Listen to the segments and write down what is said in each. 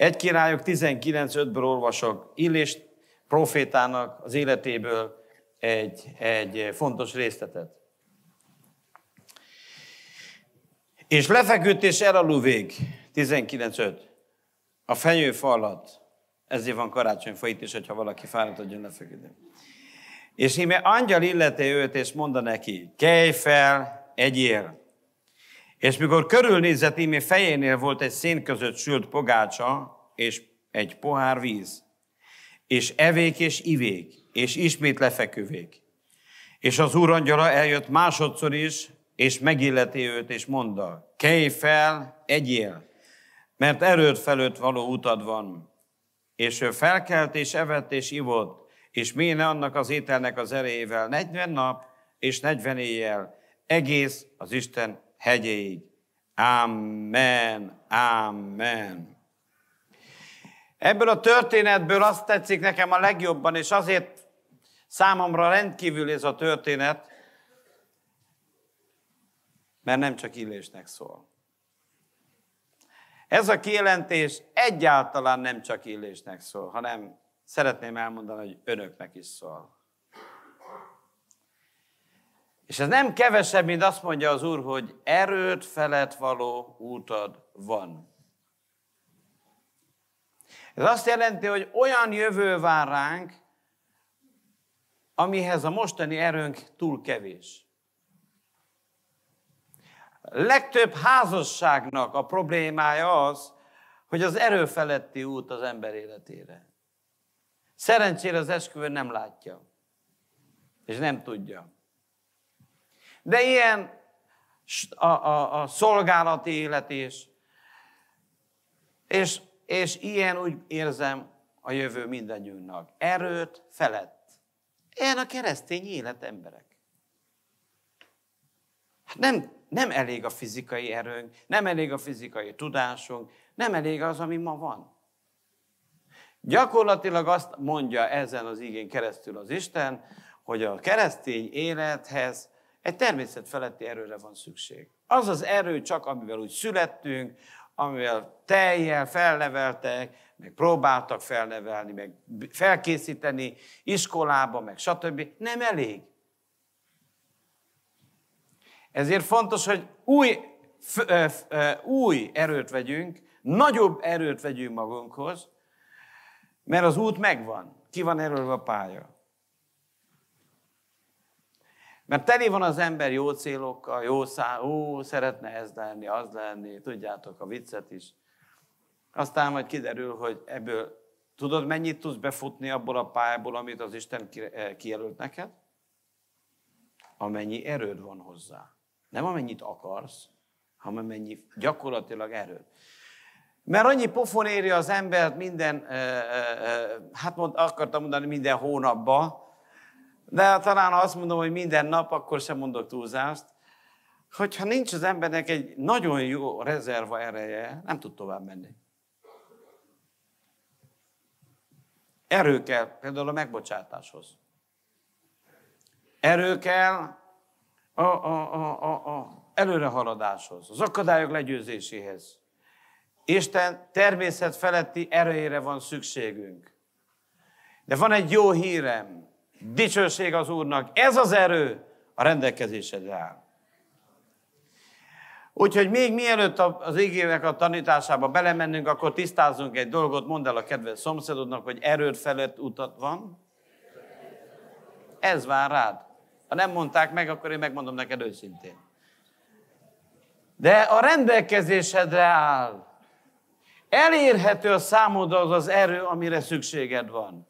Egy királyok 19.5-ből olvasok Illés profétának az életéből egy, egy fontos részletet. És lefeküdt és elaluvég, 19.5. A fenyőfa alatt. Ezért van karácsonyfa itt is, hogyha valaki fáradt, jön lefeküdni. És íme angyal illeti őt, és mondta neki, kelj fel, egyél. És mikor körülnézett, ímé fejénél volt egy szén között sült pogácsa, és egy pohár víz. És evék és ivék, és ismét lefeküvék. És az úr angyala eljött másodszor is, és megilleti őt, és mondta, kelj fel, egyél, mert erőd felőtt való utad van. És ő felkelt, és evett, és ivott, és méne annak az ételnek az erejével 40 nap és 40 éjjel, egész az Isten hegyéig. Amen, amen. Ebből a történetből azt tetszik nekem a legjobban, és azért számomra rendkívül ez a történet, mert nem csak illésnek szól. Ez a kijelentés egyáltalán nem csak illésnek szól, hanem szeretném elmondani, hogy önöknek is szól. És ez nem kevesebb, mint azt mondja az Úr, hogy erőt felett való útad van. Ez azt jelenti, hogy olyan jövő vár ránk, amihez a mostani erőnk túl kevés. Legtöbb házasságnak a problémája az, hogy az erő feletti út az ember életére. Szerencsére az esküvő nem látja, és nem tudja. De ilyen a, a, a szolgálati élet is. És, és ilyen úgy érzem a jövő mindannyiunknak. Erőt felett. Ilyen a keresztény élet emberek. Hát nem, nem elég a fizikai erőnk, nem elég a fizikai tudásunk, nem elég az, ami ma van. Gyakorlatilag azt mondja ezen az igény keresztül az Isten, hogy a keresztény élethez egy természet feletti erőre van szükség. Az az erő csak, amivel úgy születtünk, amivel teljel felneveltek, meg próbáltak felnevelni, meg felkészíteni iskolába, meg stb. Nem elég. Ezért fontos, hogy új, f, f, ö, új erőt vegyünk, nagyobb erőt vegyünk magunkhoz, mert az út megvan, ki van erőlve a pálya. Mert teli van az ember jó célokkal, jó szá, ó, szeretne ez lenni, az lenni, tudjátok a viccet is. Aztán majd kiderül, hogy ebből tudod, mennyit tudsz befutni abból a pályából, amit az Isten eh, kijelölt neked? Amennyi erőd van hozzá. Nem amennyit akarsz, hanem amennyi gyakorlatilag erőd. Mert annyi pofon éri az embert minden, eh, eh, hát mond, akartam mondani, minden hónapban, de talán azt mondom, hogy minden nap, akkor sem mondok túlzást, hogyha nincs az embernek egy nagyon jó rezerva ereje, nem tud tovább menni. Erő kell például a megbocsátáshoz. Erő kell a, a, a, a, a előrehaladáshoz, az akadályok legyőzéséhez. Isten természet feletti erejére van szükségünk. De van egy jó hírem, Dicsőség az Úrnak. Ez az erő a rendelkezésedre áll. Úgyhogy még mielőtt az igének a tanításába belemennünk, akkor tisztázzunk egy dolgot, mondd el a kedves szomszédodnak, hogy erőd felett utat van. Ez vár rád. Ha nem mondták meg, akkor én megmondom neked őszintén. De a rendelkezésedre áll. Elérhető a számodra az az erő, amire szükséged van.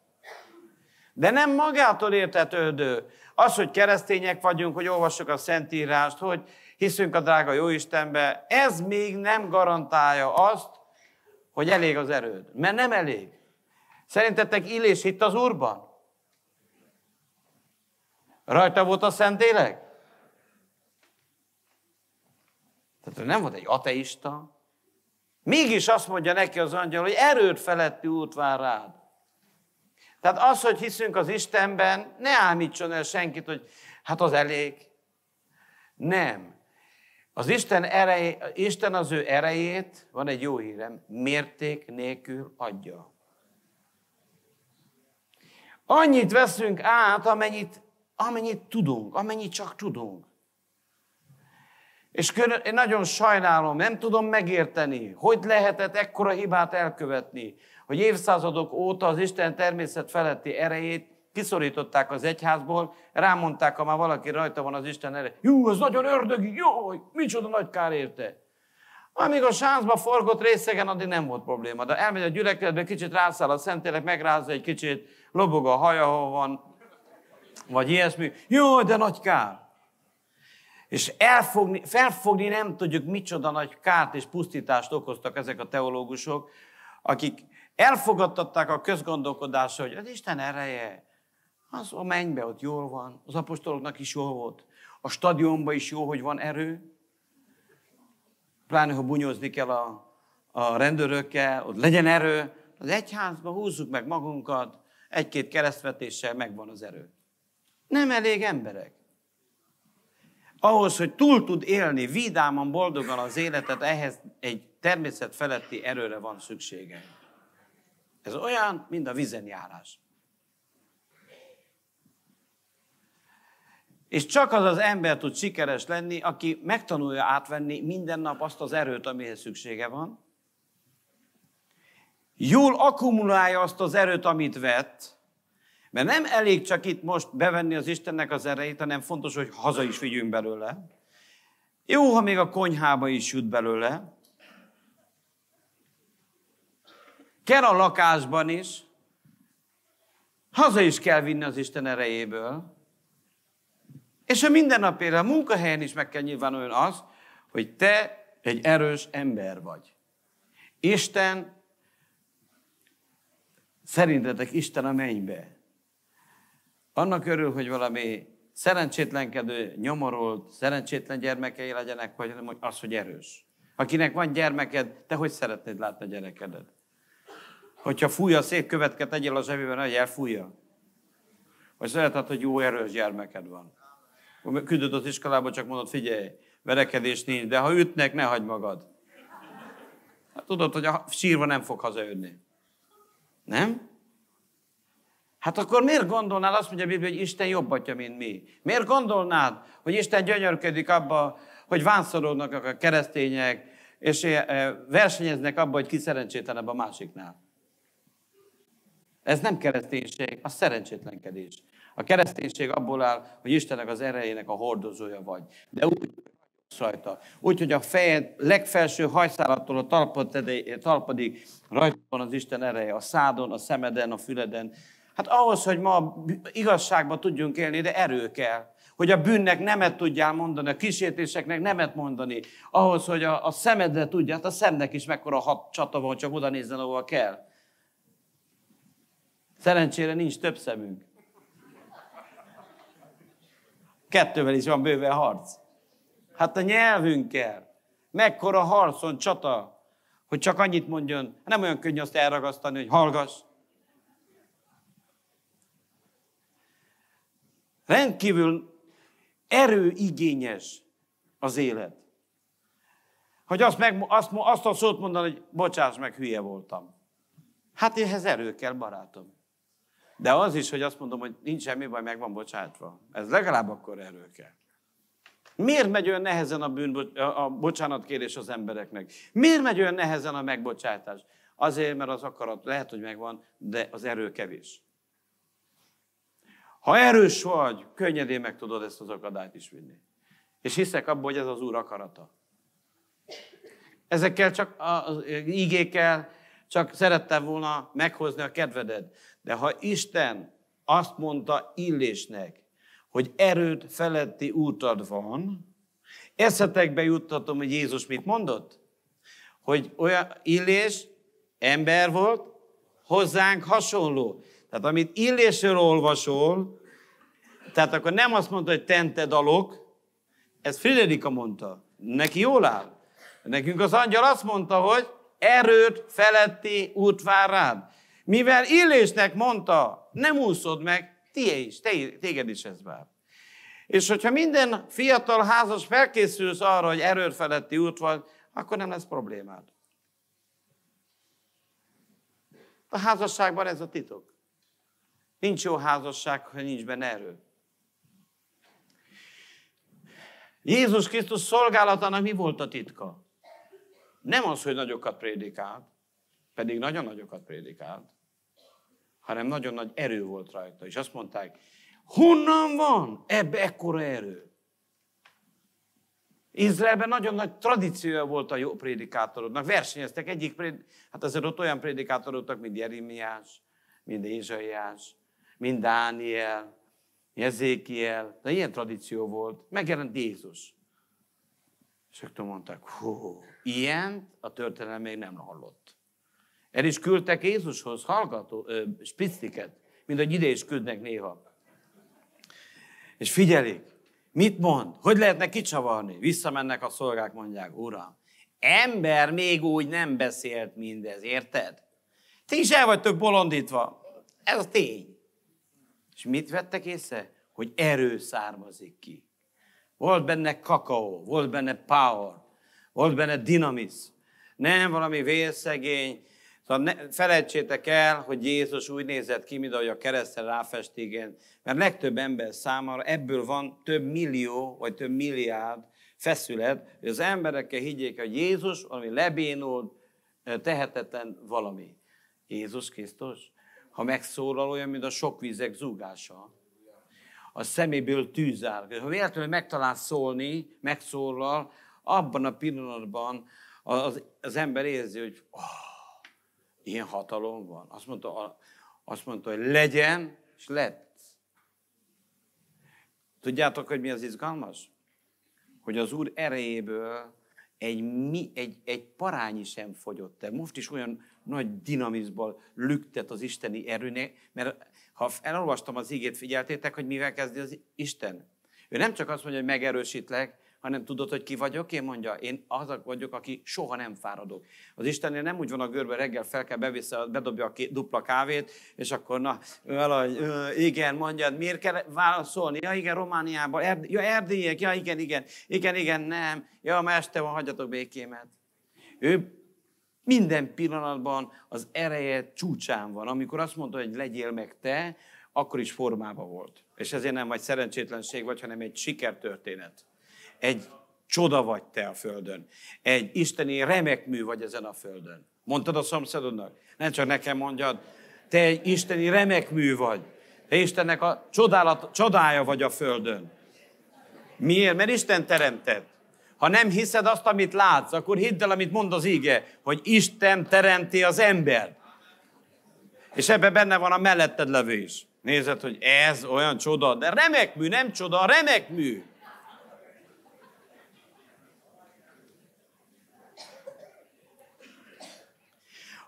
De nem magától értetődő. Az, hogy keresztények vagyunk, hogy olvassuk a Szentírást, hogy hiszünk a drága jó Istenbe, ez még nem garantálja azt, hogy elég az erőd. Mert nem elég. Szerintetek Illés hitt az Úrban? Rajta volt a Élek? Tehát ő nem volt egy ateista. Mégis azt mondja neki az angyal, hogy erőd feletti út vár rád. Tehát az, hogy hiszünk az Istenben, ne ámítson el senkit, hogy hát az elég. Nem. Az Isten, erej, Isten az ő erejét, van egy jó hírem, mérték nélkül adja. Annyit veszünk át, amennyit, amennyit tudunk, amennyit csak tudunk. És külön, én nagyon sajnálom, nem tudom megérteni, hogy lehetett ekkora hibát elkövetni, hogy évszázadok óta az Isten természet feletti erejét kiszorították az egyházból, rámondták, ha már valaki rajta van az Isten erre, jó, ez nagyon ördögi, jó, micsoda nagy kár érte. Amíg a sáncba forgott részegen, addig nem volt probléma. De elmegy a gyülekezetbe, kicsit rászáll a szentélek, megrázza egy kicsit, lobog a haja, ahol van, vagy ilyesmi. Jó, de nagy kár. És elfogni, felfogni nem tudjuk, micsoda nagy kárt és pusztítást okoztak ezek a teológusok, akik Elfogadtatták a közgondolkodásra, hogy az Isten ereje, az a mennybe ott jól van, az apostoloknak is jó volt, a stadionban is jó, hogy van erő, pláne ha bunyózni kell a, a rendőrökkel, ott legyen erő, az egyházban húzzuk meg magunkat, egy-két keresztvetéssel megvan az erő. Nem elég emberek. Ahhoz, hogy túl tud élni vidáman, boldogan az életet, ehhez egy természet feletti erőre van szüksége. Ez olyan, mint a vizen járás. És csak az az ember tud sikeres lenni, aki megtanulja átvenni minden nap azt az erőt, amihez szüksége van, jól akkumulálja azt az erőt, amit vett, mert nem elég csak itt most bevenni az Istennek az erejét, hanem fontos, hogy haza is vigyünk belőle. Jó, ha még a konyhába is jut belőle, kell a lakásban is, haza is kell vinni az Isten erejéből, és a mindennapi a munkahelyen is meg kell nyilvánuljon az, hogy te egy erős ember vagy. Isten, szerintetek Isten a mennybe. Annak örül, hogy valami szerencsétlenkedő, nyomorult, szerencsétlen gyermekei legyenek, vagy az, hogy erős. Akinek van gyermeked, te hogy szeretnéd látni a gyerekedet? Hogyha fújja a szép követket, tegyél a zsebében, hogy elfújja. Vagy szereted, hogy jó erős gyermeked van. Küldöd az iskolába, csak mondod, figyelj, verekedés nincs, de ha ütnek, ne hagyd magad. Hát tudod, hogy a sírva nem fog hazajönni. Nem? Hát akkor miért gondolnál, azt mondja a Biblia, hogy Isten jobb atya, mint mi? Miért gondolnád, hogy Isten gyönyörködik abba, hogy vánszorodnak a keresztények, és eh, eh, versenyeznek abba, hogy ki szerencsétlenebb a másiknál? Ez nem kereszténység, a szerencsétlenkedés. A kereszténység abból áll, hogy Istennek az erejének a hordozója vagy. De úgy rajta. Úgy, hogy a fejed legfelső hajszálattól a talpad, talpadig rajta van az Isten ereje, a szádon, a szemeden, a füleden. Hát ahhoz, hogy ma igazságban tudjunk élni, de erő kell hogy a bűnnek nemet tudjál mondani, a kísértéseknek nemet mondani, ahhoz, hogy a, a szemedre tudjál, hát a szemnek is mekkora hat csata van, csak oda nézzen, ahol kell. Szerencsére nincs több szemünk. Kettővel is van bőve harc. Hát a nyelvünkkel. Mekkora harcon csata, hogy csak annyit mondjon. Nem olyan könnyű azt elragasztani, hogy hallgass. Rendkívül erőigényes az élet. Hogy azt, meg, azt, azt a szót mondani, hogy bocsáss meg, hülye voltam. Hát ehhez erő kell, barátom. De az is, hogy azt mondom, hogy nincs semmi baj, meg van bocsátva. Ez legalább akkor erő kell. Miért megy olyan nehezen a, bűn, a bocsánatkérés az embereknek? Miért megy olyan nehezen a megbocsátás? Azért, mert az akarat lehet, hogy megvan, de az erő kevés. Ha erős vagy, könnyedén meg tudod ezt az akadályt is vinni. És hiszek abban, hogy ez az Úr akarata. Ezekkel csak az ígékkel csak szerettem volna meghozni a kedvedet. De ha Isten azt mondta Illésnek, hogy erőd feletti útad van, eszetekbe juttatom, hogy Jézus mit mondott? Hogy olyan Illés ember volt, hozzánk hasonló. Tehát amit Illésről olvasol, tehát akkor nem azt mondta, hogy tente dalok, ez Friderika mondta. Neki jól áll. Nekünk az angyal azt mondta, hogy erőt feletti út vár rád. Mivel Illésnek mondta, nem úszod meg, tié is, te, téged is ez vár. És hogyha minden fiatal házas felkészülsz arra, hogy erőr feletti út van, akkor nem lesz problémád. A házasságban ez a titok. Nincs jó házasság, ha nincs benne erő. Jézus Krisztus szolgálatának mi volt a titka? Nem az, hogy nagyokat prédikált, pedig nagyon nagyokat prédikált, hanem nagyon nagy erő volt rajta. És azt mondták, honnan van ebbe ekkora erő? Izraelben nagyon nagy tradíciója volt a jó prédikátoroknak. Versenyeztek egyik, hát azért ott olyan prédikátoroknak, mint Jeremiás, mint Ézsaiás, mint Dániel, Jezékiel. de ilyen tradíció volt. Megjelent Jézus. És akkor mondták, hú, ilyen a történelem még nem hallott. El is küldtek Jézushoz hallgató, ö, spictiket, mint hogy ide is küldnek néha. És figyelik, mit mond, hogy lehetne kicsavarni? Visszamennek a szolgák, mondják, uram, ember még úgy nem beszélt mindez, érted? Ti is el vagytok bolondítva. Ez a tény. És mit vettek észre? Hogy erő származik ki. Volt benne kakaó, volt benne power, volt benne dinamis. Nem valami vérszegény, Szóval ne, felejtsétek el, hogy Jézus úgy nézett ki, mint ahogy a keresztel ráfestégen, mert legtöbb ember számára ebből van több millió vagy több milliárd feszület, hogy az emberekkel higgyék, hogy Jézus valami lebénult, tehetetlen valami. Jézus Krisztus, ha megszólal olyan, mint a sok vizek zúgása, a szeméből tűz áll. Ha véletlenül megtalál szólni, megszólal, abban a pillanatban az, az ember érzi, hogy oh, Ilyen hatalom van. Azt mondta, azt mondta, hogy legyen, és lett. Tudjátok, hogy mi az izgalmas? Hogy az Úr erejéből egy, mi, egy, egy parányi sem fogyott el. Most is olyan nagy dinamizmból lüktet az isteni erőnek, mert ha elolvastam az ígét, figyeltétek, hogy mivel kezdi az Isten? Ő nem csak azt mondja, hogy megerősítlek, hanem tudod, hogy ki vagyok? Én mondja, én az vagyok, aki soha nem fáradok. Az Istennél nem úgy van a görbe, reggel fel kell bevisze, bedobja a két, dupla kávét, és akkor na, valahogy, igen, mondjad, miért kell válaszolni? Ja, igen, Romániában, Erd- ja, erdélyek, ja, igen, igen, igen, igen, nem, ja, ma este van, hagyjatok békémet. Ő minden pillanatban az ereje csúcsán van. Amikor azt mondta, hogy legyél meg te, akkor is formába volt. És ezért nem vagy szerencsétlenség vagy, hanem egy sikertörténet. Egy csoda vagy te a földön. Egy isteni remek mű vagy ezen a földön. Mondtad a szomszédodnak? Nem csak nekem mondjad. Te egy isteni remek mű vagy. Te Istennek a csodálat, csodája vagy a földön. Miért? Mert Isten teremtett. Ha nem hiszed azt, amit látsz, akkor hidd el, amit mond az ige, hogy Isten teremti az embert. És ebben benne van a melletted levő is. Nézed, hogy ez olyan csoda, de remek mű, nem csoda, remek mű.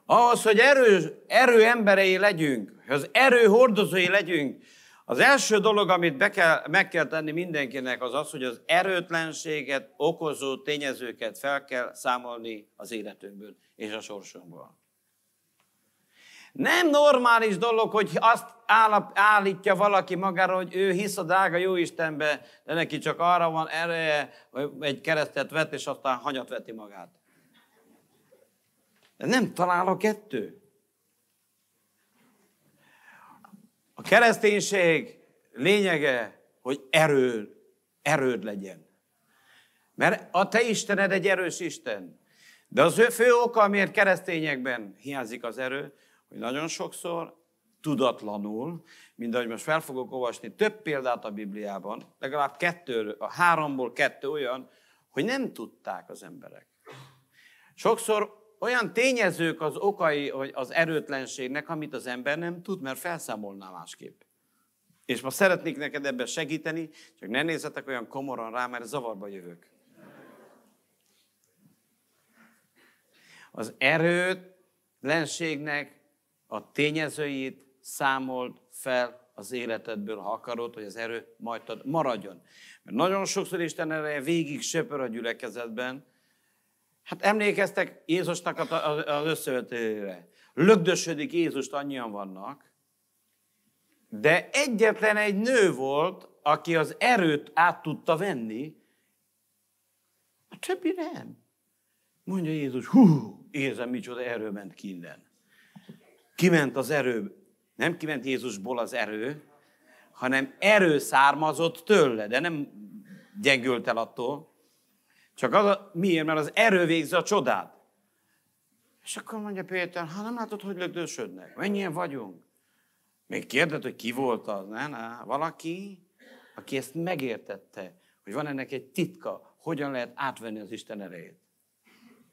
Ahhoz, hogy erő, erő emberei legyünk, hogy az erő hordozói legyünk, az első dolog, amit be kell, meg kell tenni mindenkinek, az az, hogy az erőtlenséget okozó tényezőket fel kell számolni az életünkből és a sorsunkból. Nem normális dolog, hogy azt állap, állítja valaki magára, hogy ő hisz a drága jó Istenbe, de neki csak arra van ereje, hogy egy keresztet vet, és aztán hanyat veti magát. De nem talál a kettő. A kereszténység lényege, hogy erő, erőd legyen. Mert a te Istened egy erős Isten. De az ő fő oka, amiért keresztényekben hiányzik az erő, hogy nagyon sokszor tudatlanul, mint ahogy most fel fogok olvasni több példát a Bibliában, legalább kettő, a háromból kettő olyan, hogy nem tudták az emberek. Sokszor olyan tényezők az okai hogy az erőtlenségnek, amit az ember nem tud, mert felszámolná másképp. És ma szeretnék neked ebben segíteni, csak ne nézzetek olyan komoran rá, mert zavarba jövök. Az erőtlenségnek a tényezőit számolt fel az életedből, ha akarod, hogy az erő majd maradjon. Mert nagyon sokszor Isten erre végig söpör a gyülekezetben, Hát emlékeztek Jézusnak az összevetőjére. Lögdösödik Jézust, annyian vannak, de egyetlen egy nő volt, aki az erőt át tudta venni, a többi nem. Mondja Jézus, hú, érzem, micsoda erő ment ki innen. Kiment az erő, nem kiment Jézusból az erő, hanem erő származott tőle, de nem gyengült el attól. Csak az a, miért? Mert az erő végzi a csodát. És akkor mondja Péter, ha nem látod, hogy lögdösödnek? Mennyien vagyunk? Még kérdett, hogy ki volt az, ne, ne, valaki, aki ezt megértette, hogy van ennek egy titka, hogyan lehet átvenni az Isten erejét.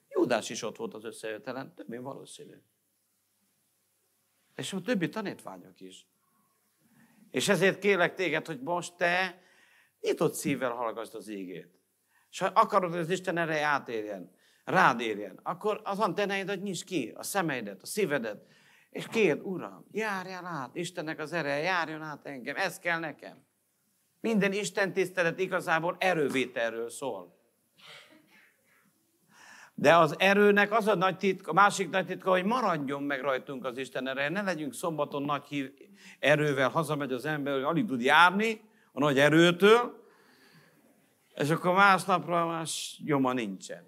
Júdás is ott volt az összejötelen, többé valószínű. És a többi tanítványok is. És ezért kérlek téged, hogy most te nyitott szívvel hallgassd az ígét és ha akarod, hogy az Isten erre átérjen, rád érjen, akkor az hogy nyisd ki, a szemeidet, a szívedet, és kérd, Uram, járjál át, Istennek az ereje, járjon át engem, ez kell nekem. Minden Isten tisztelet igazából erővételről szól. De az erőnek az a nagy titka, másik nagy titka, hogy maradjon meg rajtunk az Isten ereje. Ne legyünk szombaton nagy hív, erővel, hazamegy az ember, hogy alig tud járni a nagy erőtől, és akkor másnapra más nyoma nincsen.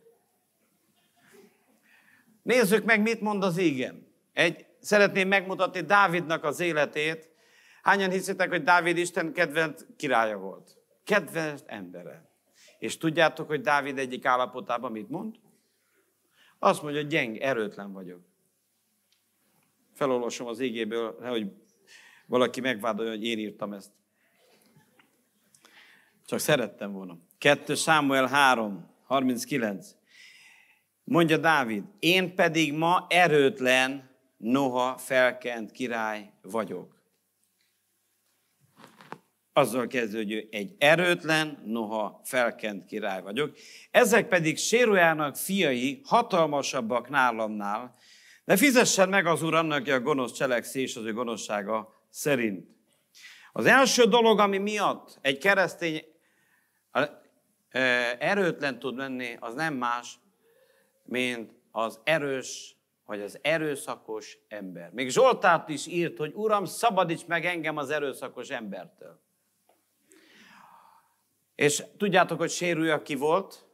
Nézzük meg, mit mond az igen. Egy, szeretném megmutatni Dávidnak az életét. Hányan hiszitek, hogy Dávid Isten kedvelt királya volt? Kedvelt embere. És tudjátok, hogy Dávid egyik állapotában mit mond? Azt mondja, hogy gyeng, erőtlen vagyok. Felolvasom az égéből, hogy valaki megvádolja, hogy én írtam ezt. Csak szerettem volna. 2 Samuel 3, 39. Mondja Dávid, én pedig ma erőtlen, noha felkent király vagyok. Azzal kezdődő, egy erőtlen, noha felkent király vagyok. Ezek pedig Sérujának fiai hatalmasabbak nálamnál, de fizessen meg az Úr annak, a gonosz cselekszés az ő gonoszsága szerint. Az első dolog, ami miatt egy keresztény erőtlen tud lenni, az nem más, mint az erős, vagy az erőszakos ember. Még Zsoltárt is írt, hogy Uram, szabadíts meg engem az erőszakos embertől. És tudjátok, hogy sérülje ki volt,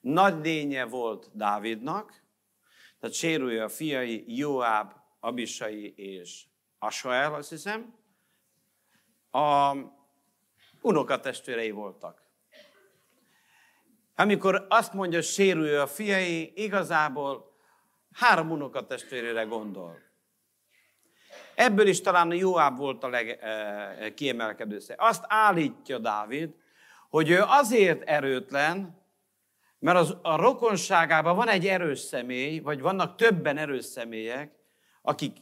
nagy lénye volt Dávidnak, tehát sérülje a fiai Joáb, Abisai és Asael, azt hiszem. A unokatestvérei voltak. Amikor azt mondja, sérülő a fiai, igazából három unokatestvérére gondol. Ebből is talán a Joáb volt a legkiemelkedő eh, eh Azt állítja Dávid, hogy ő azért erőtlen, mert az, a rokonságában van egy erős személy, vagy vannak többen erős személyek, akik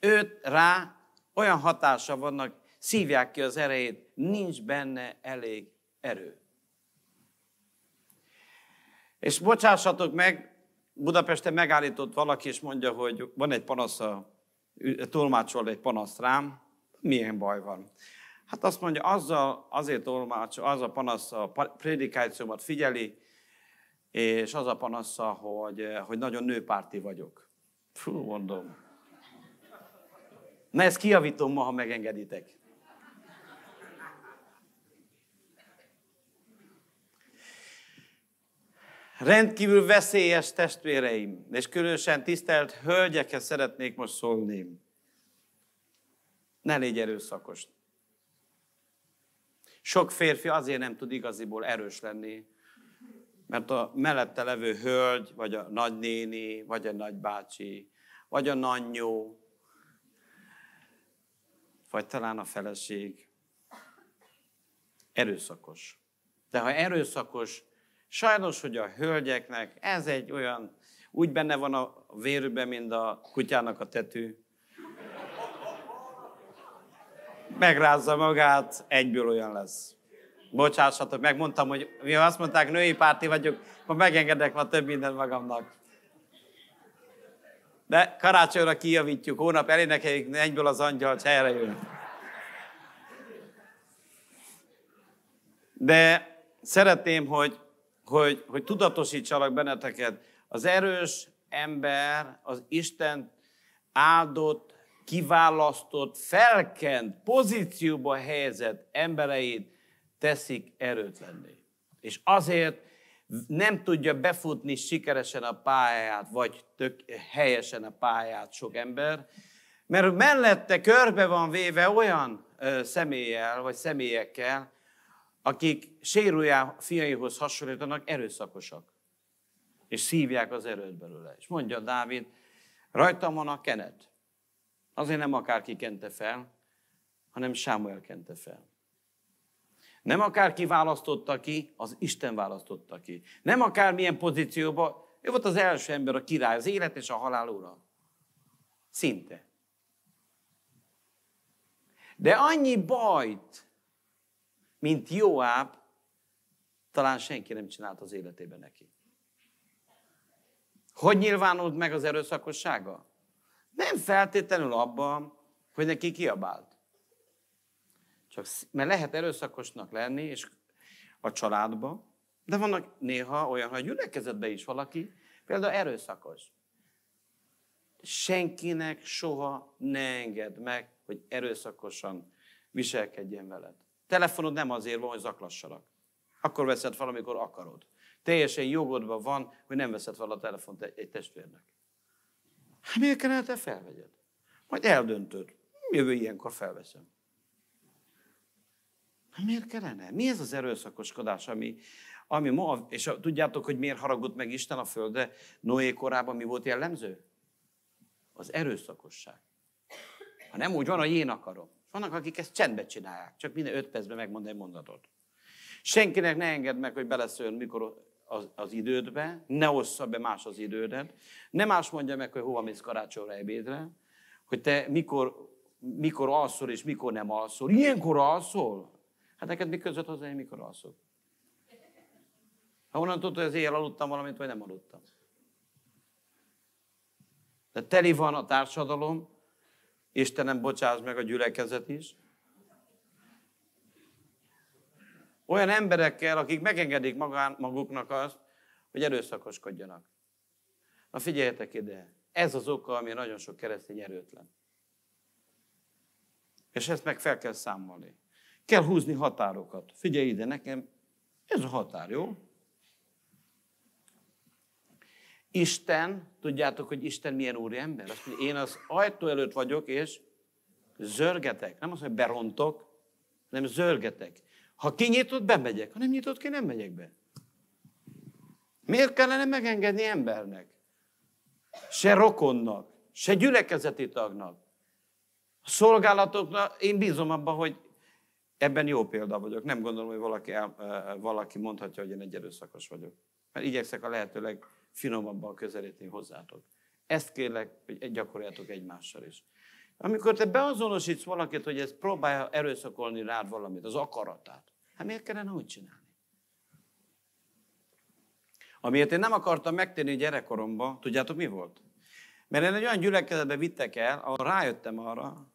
őt rá olyan hatása vannak, szívják ki az erejét, nincs benne elég erő. És bocsássatok meg, Budapesten megállított valaki, és mondja, hogy van egy panasz, tolmácsol egy panasz rám, milyen baj van. Hát azt mondja, azzal, azért tolmács, az a panasz a prédikációmat figyeli, és az a panasza, hogy, hogy nagyon nőpárti vagyok. Fú, mondom. Na ezt kiavítom ma, ha megengeditek. Rendkívül veszélyes testvéreim, és különösen tisztelt hölgyekhez szeretnék most szólni. Ne légy erőszakos. Sok férfi azért nem tud igaziból erős lenni, mert a mellette levő hölgy, vagy a nagynéni, vagy a nagybácsi, vagy a nannyó, vagy talán a feleség erőszakos. De ha erőszakos, Sajnos, hogy a hölgyeknek ez egy olyan, úgy benne van a vérübe, mint a kutyának a tetű. Megrázza magát, egyből olyan lesz. Bocsássatok, megmondtam, hogy mi azt mondták, női párti vagyok, ma megengedek ma több mindent magamnak. De karácsonyra kijavítjuk, hónap elénekeljük, egyből az angyal helyre jön. De szeretném, hogy hogy, hogy tudatosítsalak benneteket. Az erős ember az Isten áldott, kiválasztott, felkent, pozícióba helyezett embereit teszik erőtlenné. És azért nem tudja befutni sikeresen a pályát, vagy tök helyesen a pályát sok ember, mert mellette körbe van véve olyan személlyel, vagy személyekkel, akik sérújá fiaihoz hasonlítanak, erőszakosak. És szívják az erőt belőle. És mondja Dávid, rajtam van a kenet. Azért nem akárki kente fel, hanem Sámuel kente fel. Nem akárki választotta ki, az Isten választotta ki. Nem akármilyen pozícióba, ő volt az első ember, a király, az élet és a halál ura. Szinte. De annyi bajt mint Joáb, talán senki nem csinált az életében neki. Hogy nyilvánult meg az erőszakossága? Nem feltétlenül abban, hogy neki kiabált. Csak, mert lehet erőszakosnak lenni és a családba, de vannak néha olyan, hogy gyülekezetben is valaki, például erőszakos. Senkinek soha ne enged meg, hogy erőszakosan viselkedjen veled. Telefonod nem azért van, hogy zaklassalak. Akkor veszed fel, amikor akarod. Teljesen jogodban van, hogy nem veszed fel a telefont egy testvérnek. Hát miért kellene te felvegyed? Majd eldöntöd. Jövő ilyenkor felveszem. Hát miért kellene? Mi ez az erőszakoskodás, ami, ami ma, és a, tudjátok, hogy miért haragott meg Isten a földre? Noé korában mi volt jellemző? Az erőszakosság. Ha nem úgy van, hogy én akarom. És vannak, akik ezt csendben csinálják, csak minden öt percben megmond egy mondatot. Senkinek ne engedd meg, hogy beleszőjön mikor az, az idődbe, ne ossza be más az idődet, ne más mondja meg, hogy hova mész karácsonyra, ebédre, hogy te mikor, mikor alszol és mikor nem alszol. Ilyenkor alszol? Hát neked mi között hozzá, hogy mikor alszol? Ha onnan tudod, hogy az éjjel aludtam valamit, vagy nem aludtam. De teli van a társadalom Istenem, bocsáss meg a gyülekezet is. Olyan emberekkel, akik megengedik magán, maguknak azt, hogy erőszakoskodjanak. Na figyeljetek ide, ez az oka, ami nagyon sok keresztény erőtlen. És ezt meg fel kell számolni. Kell húzni határokat. Figyelj ide, nekem ez a határ, jó? Isten, tudjátok, hogy Isten milyen úri ember? Azt mondja, én az ajtó előtt vagyok, és zörgetek. Nem azt mondja, berontok, nem zörgetek. Ha kinyitott, bemegyek. Ha nem nyitott ki, nem megyek be. Miért kellene megengedni embernek? Se rokonnak, se gyülekezeti tagnak. A szolgálatoknak én bízom abban, hogy ebben jó példa vagyok. Nem gondolom, hogy valaki, valaki mondhatja, hogy én egy erőszakos vagyok. Mert igyekszek a lehetőleg finomabban közelíteni hozzátok. Ezt kérlek, hogy gyakoroljátok egymással is. Amikor te beazonosítsz valakit, hogy ez próbálja erőszakolni rád valamit, az akaratát, hát miért kellene úgy csinálni? Amiért én nem akartam megtérni gyerekkoromba, tudjátok mi volt? Mert én egy olyan gyülekezetbe vittek el, ahol rájöttem arra,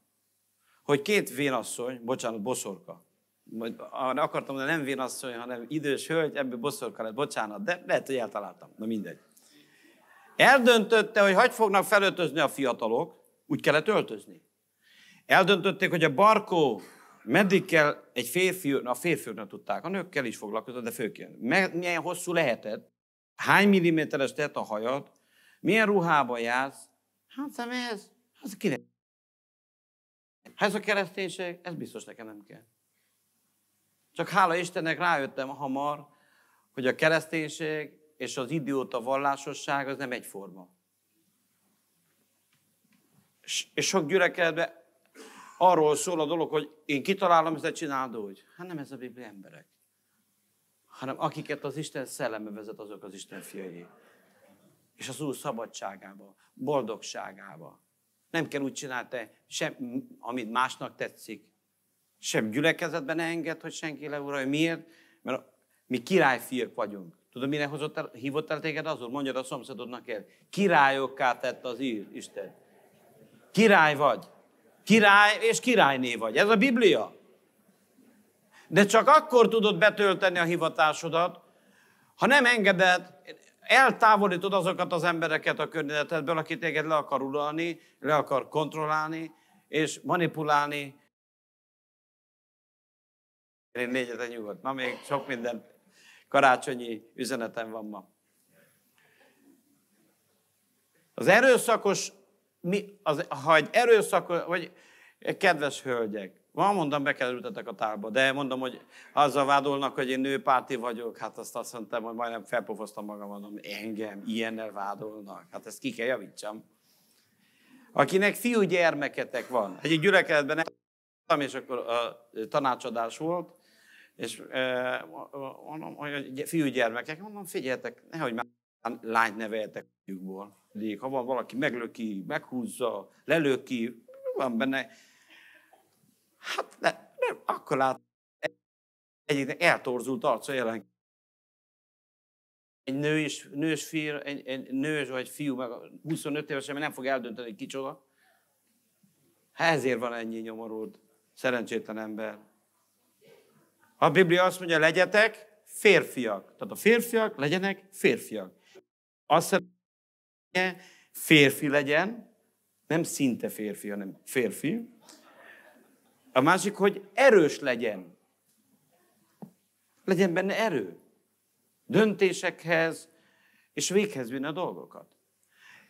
hogy két vénasszony, bocsánat, boszorka, vagy arra ah, akartam mondani, nem vénasszony, hanem idős hölgy, ebből boszorka lett, bocsánat, de lehet, hogy eltaláltam. Na mindegy. Eldöntötte, hogy hogy fognak felöltözni a fiatalok, úgy kellett öltözni. Eldöntötték, hogy a barkó meddig kell egy férfi, a férfiaknak tudták, a nőkkel is foglalkozott, de főként. Milyen hosszú lehetett, hány milliméteres tett a hajad, milyen ruhába jársz, hát nem ez, az kinek. Ha hát ez a kereszténység, ez biztos nekem nem kell. Csak hála Istennek rájöttem hamar, hogy a kereszténység és az idióta vallásosság az nem egyforma. És sok gyülekezetben arról szól a dolog, hogy én kitalálom, ezt csináld úgy. Hát nem ez a Biblia emberek, hanem akiket az Isten szelleme vezet, azok az Isten fiai. És az Úr szabadságába, boldogságába. Nem kell úgy csinálni, te sem, amit másnak tetszik, sem gyülekezetben ne enged, hogy senki leuralja. Miért? Mert mi királyfiak vagyunk. Tudod, mire hozott el, hívott el téged azon? Mondjad a szomszédodnak el. Királyokká tett az ír, Isten. Király vagy. Király és királyné vagy. Ez a Biblia. De csak akkor tudod betölteni a hivatásodat, ha nem engeded, eltávolítod azokat az embereket a környezetedből, akik téged le akar uralni, le akar kontrollálni és manipulálni, én négyet nyugodt. Ma még sok minden karácsonyi üzenetem van ma. Az erőszakos, mi, az, ha egy erőszakos, vagy kedves hölgyek, van mondom, bekerültetek a tárba, de mondom, hogy azzal vádolnak, hogy én nőpárti vagyok, hát azt azt mondtam, hogy majdnem felpofosztam magam, mondom, engem ilyennel vádolnak, hát ezt ki kell javítsam. Akinek fiú gyermeketek van, egy gyülekezetben nem és akkor a tanácsadás volt, és mondom, hogy fiúgyermekek, mondom, figyeljetek, nehogy már lányt neveljetek fiúkból. Ha van valaki meglöki, meghúzza, lelöki, van benne. Hát ne, nem, akkor lát egyiknek eltorzult arca jelen. Egy nő és, nős, fiú, egy, egy nős vagy fiú, meg 25 évesen nem fog eldönteni, kicsoda. Ha ezért van ennyi nyomorult, szerencsétlen ember. A Biblia azt mondja, legyetek férfiak. Tehát a férfiak legyenek férfiak. Azt hogy férfi legyen, nem szinte férfi, hanem férfi. A másik, hogy erős legyen. Legyen benne erő. Döntésekhez, és véghez vinni a dolgokat.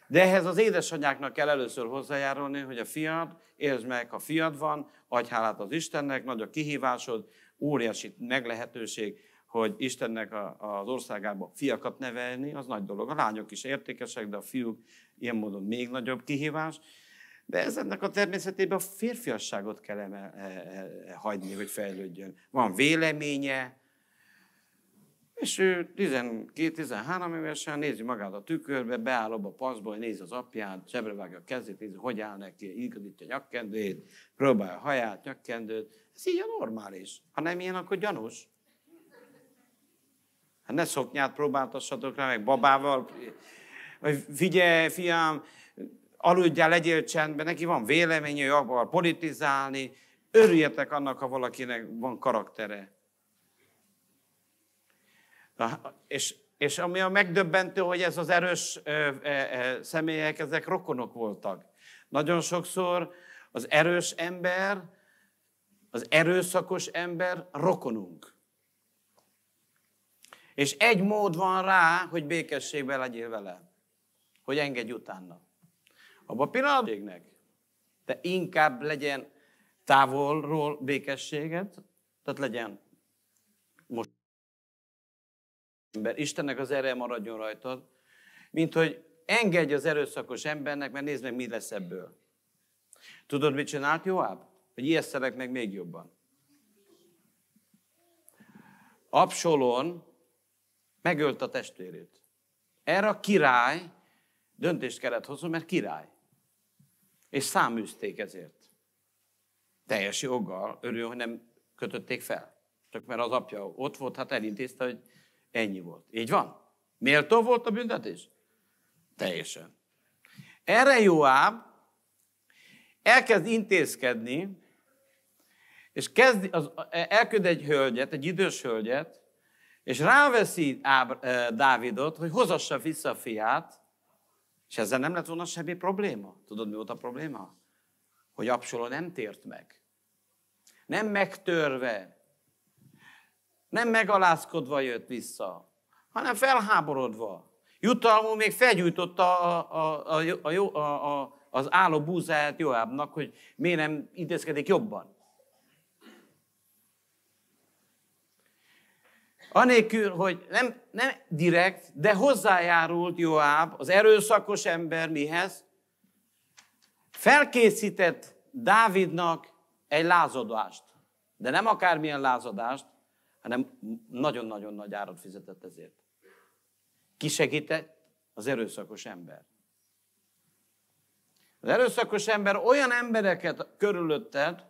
De ehhez az édesanyáknak kell először hozzájárulni, hogy a fiad, érzd meg, ha fiad van, adj hálát az Istennek, nagy a kihívásod, óriási meglehetőség, hogy Istennek a, az országába fiakat nevelni, az nagy dolog. A lányok is értékesek, de a fiúk ilyen módon még nagyobb kihívás. De ez ennek a természetében a férfiasságot kell eme, e, e, e- hagyni, hogy fejlődjön. Van véleménye, és ő 12-13 évesen nézi magát a tükörbe, beáll abba a paszba, nézi az apját, sebrevágja a kezét, nézi, hogy áll neki, igazítja a nyakkendőjét, próbálja a haját, nyakkendőt. Ez így a normális. Ha nem ilyen, akkor gyanús. Hát ne szoknyát próbáltassatok rá, meg babával, vagy figyelj, fiam, aludjál, legyél csendben, neki van véleménye, hogy akar politizálni, örüljetek annak, ha valakinek van karaktere. Na, és, és ami a megdöbbentő, hogy ez az erős ö, ö, ö, személyek, ezek rokonok voltak. Nagyon sokszor az erős ember, az erőszakos ember rokonunk. És egy mód van rá, hogy békességben legyél vele. Hogy engedj utána. Abba a pillanatban de inkább legyen távolról békességet, tehát legyen ember, Istennek az ereje maradjon rajtad, mint hogy engedj az erőszakos embernek, mert nézd meg, mi lesz ebből. Tudod, mit csinált Joab? Hogy ijesztelek meg még jobban. Absolon megölt a testvérét. Erre a király döntést kellett hozni, mert király. És száműzték ezért. Teljes joggal örül, hogy nem kötötték fel. Csak mert az apja ott volt, hát elintézte, hogy Ennyi volt. Így van? Méltó volt a büntetés? Teljesen. Erre Joáb elkezd intézkedni, és kezd, az, elküld egy hölgyet, egy idős hölgyet, és ráveszi Áb, eh, Dávidot, hogy hozassa vissza a fiát, és ezzel nem lett volna semmi probléma. Tudod, mi volt a probléma? Hogy Absalom nem tért meg. Nem megtörve, nem megalázkodva jött vissza, hanem felháborodva. Jutalmú még felgyújtotta a, a, a, a, a, a, az álló búzáját Joábnak, hogy miért nem intézkedik jobban. Anélkül, hogy nem, nem direkt, de hozzájárult Joáb, az erőszakos ember mihez, felkészített Dávidnak egy lázadást. De nem akármilyen lázadást, hanem nagyon-nagyon nagy árat fizetett ezért. Ki segített? Az erőszakos ember. Az erőszakos ember olyan embereket körülötted,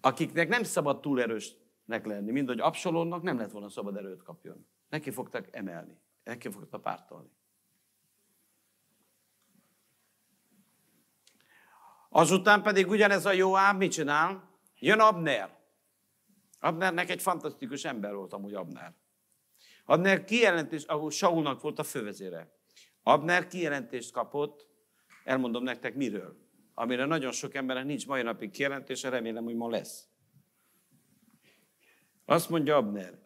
akiknek nem szabad túl erősnek lenni, mint hogy Absalonnak nem lett volna szabad erőt kapjon. Neki fogtak emelni, neki fogtak pártolni. Azután pedig ugyanez a jó ám mit csinál? Jön Abner. Abnernek egy fantasztikus ember volt amúgy Abner. Abner kijelentést, ahol Saulnak volt a fővezére. Abner kijelentést kapott, elmondom nektek miről, amire nagyon sok embernek nincs mai napig kijelentése, remélem, hogy ma lesz. Azt mondja Abner,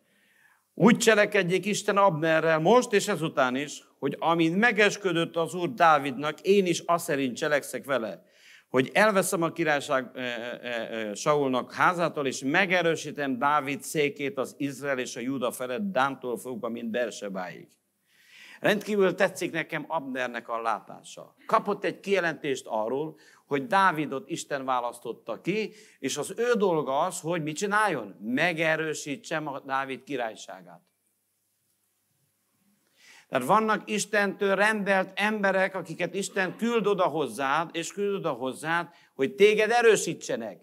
úgy cselekedjék Isten Abnerrel most és ezután is, hogy amint megesködött az Úr Dávidnak, én is aszerint cselekszek vele hogy elveszem a királyság e, e, e, Saulnak házától, és megerősítem Dávid székét az Izrael és a Júda felett, Dántól fogva, mint Bersebáig. Rendkívül tetszik nekem Abnernek a látása. Kapott egy kijelentést arról, hogy Dávidot Isten választotta ki, és az ő dolga az, hogy mit csináljon? Megerősítsem a Dávid királyságát. Tehát vannak Istentől rendelt emberek, akiket Isten küld oda hozzád, és küld oda hozzád, hogy téged erősítsenek.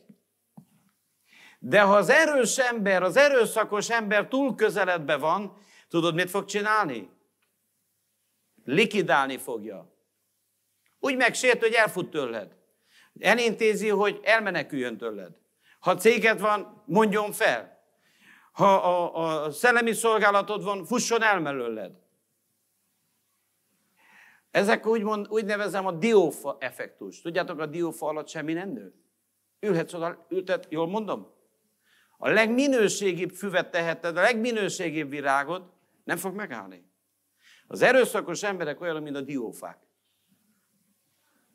De ha az erős ember, az erőszakos ember túl közeledbe van, tudod, mit fog csinálni? Likidálni fogja. Úgy megsért, hogy elfut tőled. Elintézi, hogy elmeneküljön tőled. Ha céget van, mondjon fel. Ha a, a szellemi szolgálatod van, fusson el mellőled. Ezek úgy, mond, úgy nevezem a diófa effektus. Tudjátok, a diófa alatt semmi nem nő. Ülhetsz oda, ültet, jól mondom? A legminőségibb füvet teheted, a legminőségibb virágot, nem fog megállni. Az erőszakos emberek olyan, mint a diófák.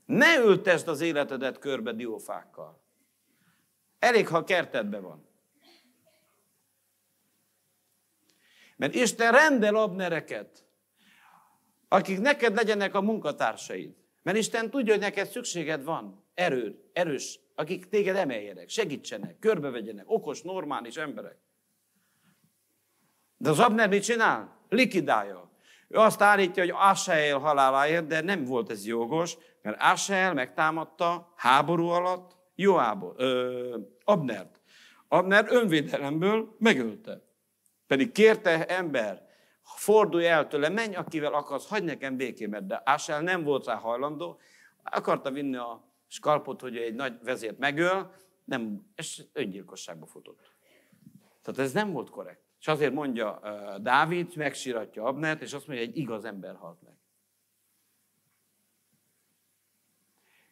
Ne ültesd az életedet körbe diófákkal. Elég, ha a kertedben van. Mert Isten rendel abnereket, akik neked legyenek a munkatársaid. Mert Isten tudja, hogy neked szükséged van erő, erős, akik téged emeljenek, segítsenek, körbevegyenek, okos, normális emberek. De az Abner mit csinál? Likidálja. Ő azt állítja, hogy Asael haláláért, de nem volt ez jogos, mert Asael megtámadta háború alatt Joábot, ö, Abnert. Abner önvédelemből megölte. Pedig kérte ember, fordulj el tőle, menj akivel akarsz, hagyj nekem békémet, de Ásel nem volt rá hajlandó, akarta vinni a skalpot, hogy egy nagy vezért megöl, nem, és öngyilkosságba futott. Tehát ez nem volt korrekt. És azért mondja uh, Dávid, megsiratja Abnert, és azt mondja, hogy egy igaz ember halt meg.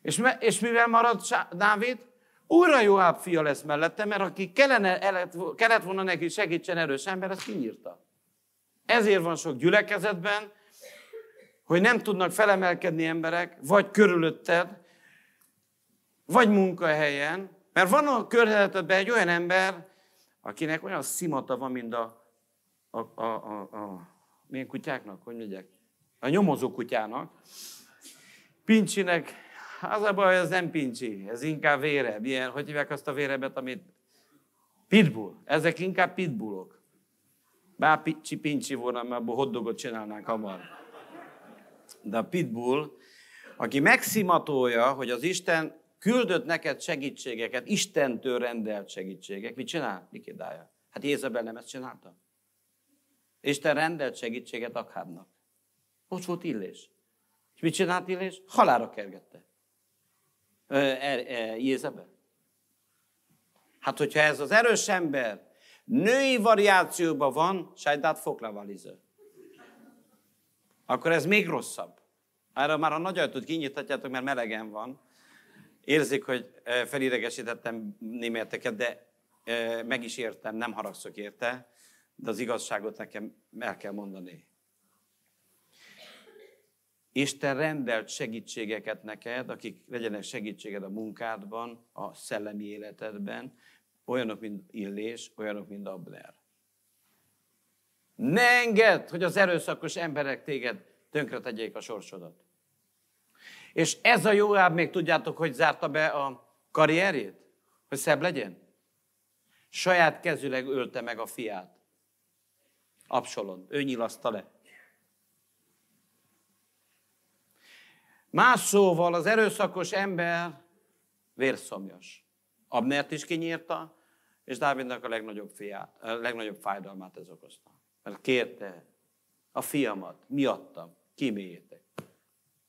És, me, és mivel marad Dávid? Újra Joáb fia lesz mellette, mert aki kellene, kellett volna neki segítsen erős ember, azt kinyírta. Ezért van sok gyülekezetben, hogy nem tudnak felemelkedni emberek, vagy körülötted, vagy munkahelyen, mert van a körzetedben egy olyan ember, akinek olyan szimata van, mint a, a, a, a, a milyen kutyáknak, hogy mondják, a nyomozó kutyának, pincsinek, az a baj, ez nem pincsi, ez inkább vére, milyen, hogy hívják azt a vérebet, amit pitbull, ezek inkább pitbullok. Bár pincsi volna, mert abból hoddogot csinálnánk hamar. De a pitbull, aki megszimatolja, hogy az Isten küldött neked segítségeket, Istentől rendelt segítségek, mit csinál? Likidálja. Hát Jézabel nem ezt csinálta. Isten rendelt segítséget Akhábnak. Ott volt Illés. És mit csinált Illés? Halára kergette. E, e, Jézabel. Hát, hogyha ez az erős ember női variációban van sajdát foklavaliző. Akkor ez még rosszabb. Erre már a nagy ajtót kinyithatjátok, mert melegen van. Érzik, hogy felidegesítettem németeket, de meg is értem, nem haragszok érte, de az igazságot nekem el kell mondani. Isten rendelt segítségeket neked, akik legyenek segítséged a munkádban, a szellemi életedben, olyanok, mint Illés, olyanok, mint Abner. Ne engedd, hogy az erőszakos emberek téged tönkretegyék a sorsodat. És ez a áb még tudjátok, hogy zárta be a karrierjét? Hogy szebb legyen? Saját kezüleg ölte meg a fiát. Absalom, Ő nyilaszta le. Más szóval az erőszakos ember vérszomjas. Abnert is kinyírta, és Dávidnak a legnagyobb, fia, a legnagyobb fájdalmát ez okozta. Mert kérte a fiamat, miattam, kiméjétek.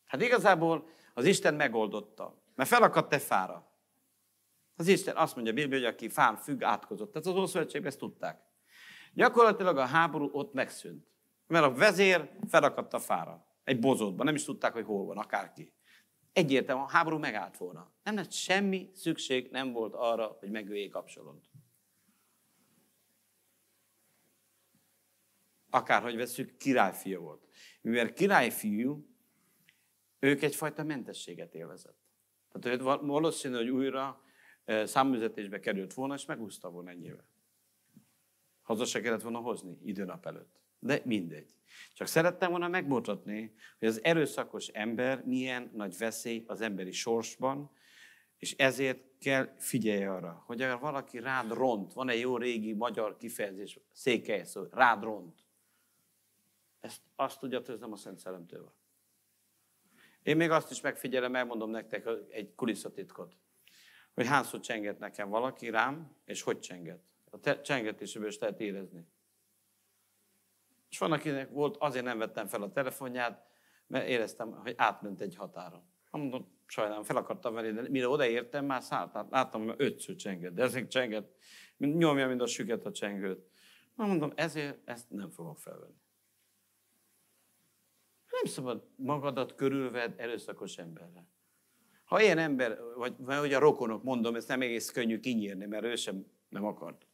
Hát igazából az Isten megoldotta, mert felakadt e fára. Az Isten azt mondja a hogy aki fán függ, átkozott. Tehát az Ószövetségben ezt tudták. Gyakorlatilag a háború ott megszűnt. Mert a vezér felakadt a fára. Egy bozótban, nem is tudták, hogy hol van, akárki. Egyértelműen a háború megállt volna. Nem lett semmi szükség nem volt arra, hogy megöljék kapcsolót. akárhogy veszük, királyfia volt. Mivel királyfiú, ők egyfajta mentességet élvezett. Tehát őt valószínű, hogy újra számüzetésbe került volna, és megúszta volna ennyivel. Haza se kellett volna hozni időnap előtt. De mindegy. Csak szerettem volna megmutatni, hogy az erőszakos ember milyen nagy veszély az emberi sorsban, és ezért kell figyelj arra, hogy ha valaki rád ront, van egy jó régi magyar kifejezés, székely szó, rád ront, ezt azt tudja, hogy ez nem a Szent Szellemtől van. Én még azt is megfigyelem, elmondom nektek egy kulisszatitkot, hogy hányszor csenget nekem valaki rám, és hogy csenget. A te- csengetéséből is lehet érezni. És van, akinek volt, azért nem vettem fel a telefonját, mert éreztem, hogy átment egy határon. Mondom, sajnálom, fel akartam venni, de mire odaértem, már szállt, hát láttam, hogy ötször csenget, de ezek csenget, nyomja mind a süket a csengőt. Na mondom, ezért ezt nem fogom felvenni nem szabad magadat körülved erőszakos emberrel. Ha ilyen ember, vagy, vagy a rokonok, mondom, ezt nem egész könnyű kinyírni, mert ő sem nem akart.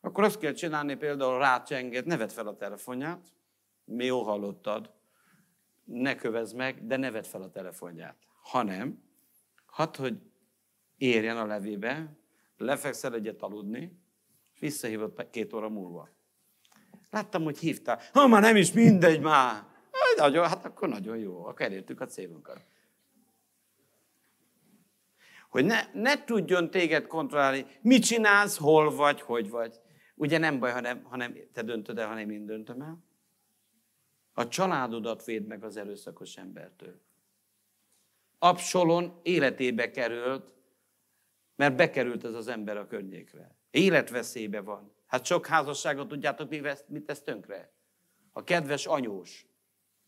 Akkor azt kell csinálni például rácsenget, nevet fel a telefonját, mi jó hallottad, ne kövezd meg, de nevet fel a telefonját. Hanem, hadd, hogy érjen a levébe, lefekszel egyet aludni, visszahívod két óra múlva. Láttam, hogy hívtál. Ha már nem is mindegy már nagyon, hát akkor nagyon jó, akkor elértük a célunkat. Hogy ne, ne tudjon téged kontrollálni, mit csinálsz, hol vagy, hogy vagy. Ugye nem baj, ha nem, ha nem te döntöd el, hanem én döntöm el. A családodat véd meg az erőszakos embertől. Absolon életébe került, mert bekerült ez az ember a környékre. Életveszélybe van. Hát sok házasságot tudjátok, mi tesz tönkre? A kedves anyós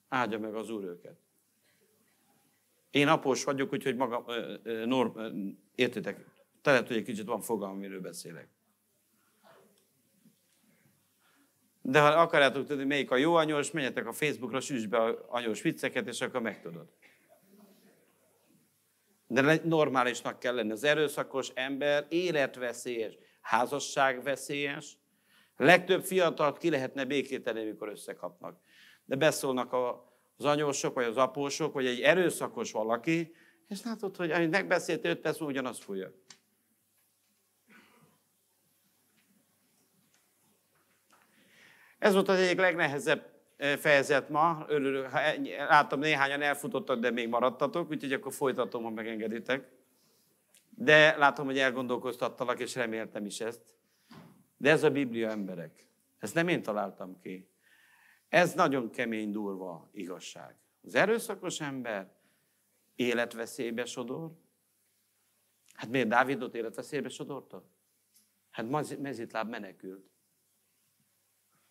áldja meg az Úr őket. Én após vagyok, úgyhogy maga, norm, értitek, telet, hogy egy kicsit van fogalmam, miről beszélek. De ha akarjátok tudni, melyik a jó anyós, menjetek a Facebookra, süsd be a anyós vicceket, és akkor megtudod. De normálisnak kell lenni. Az erőszakos ember életveszélyes, házasságveszélyes. Legtöbb fiatalt ki lehetne békíteni, mikor összekapnak de beszólnak az anyósok, vagy az apósok, vagy egy erőszakos valaki, és látod, hogy amit megbeszélt, őt perc, ugyanazt fújja. Ez volt az egyik legnehezebb eh, fejezet ma. Örülök, ha láttam néhányan elfutottak, de még maradtatok, úgyhogy akkor folytatom, ha megengeditek. De látom, hogy elgondolkoztattalak, és reméltem is ezt. De ez a Biblia emberek. Ezt nem én találtam ki. Ez nagyon kemény, durva igazság. Az erőszakos ember életveszélybe sodor. Hát miért Dávidot életveszélybe sodorta? Hát mezitláb menekült.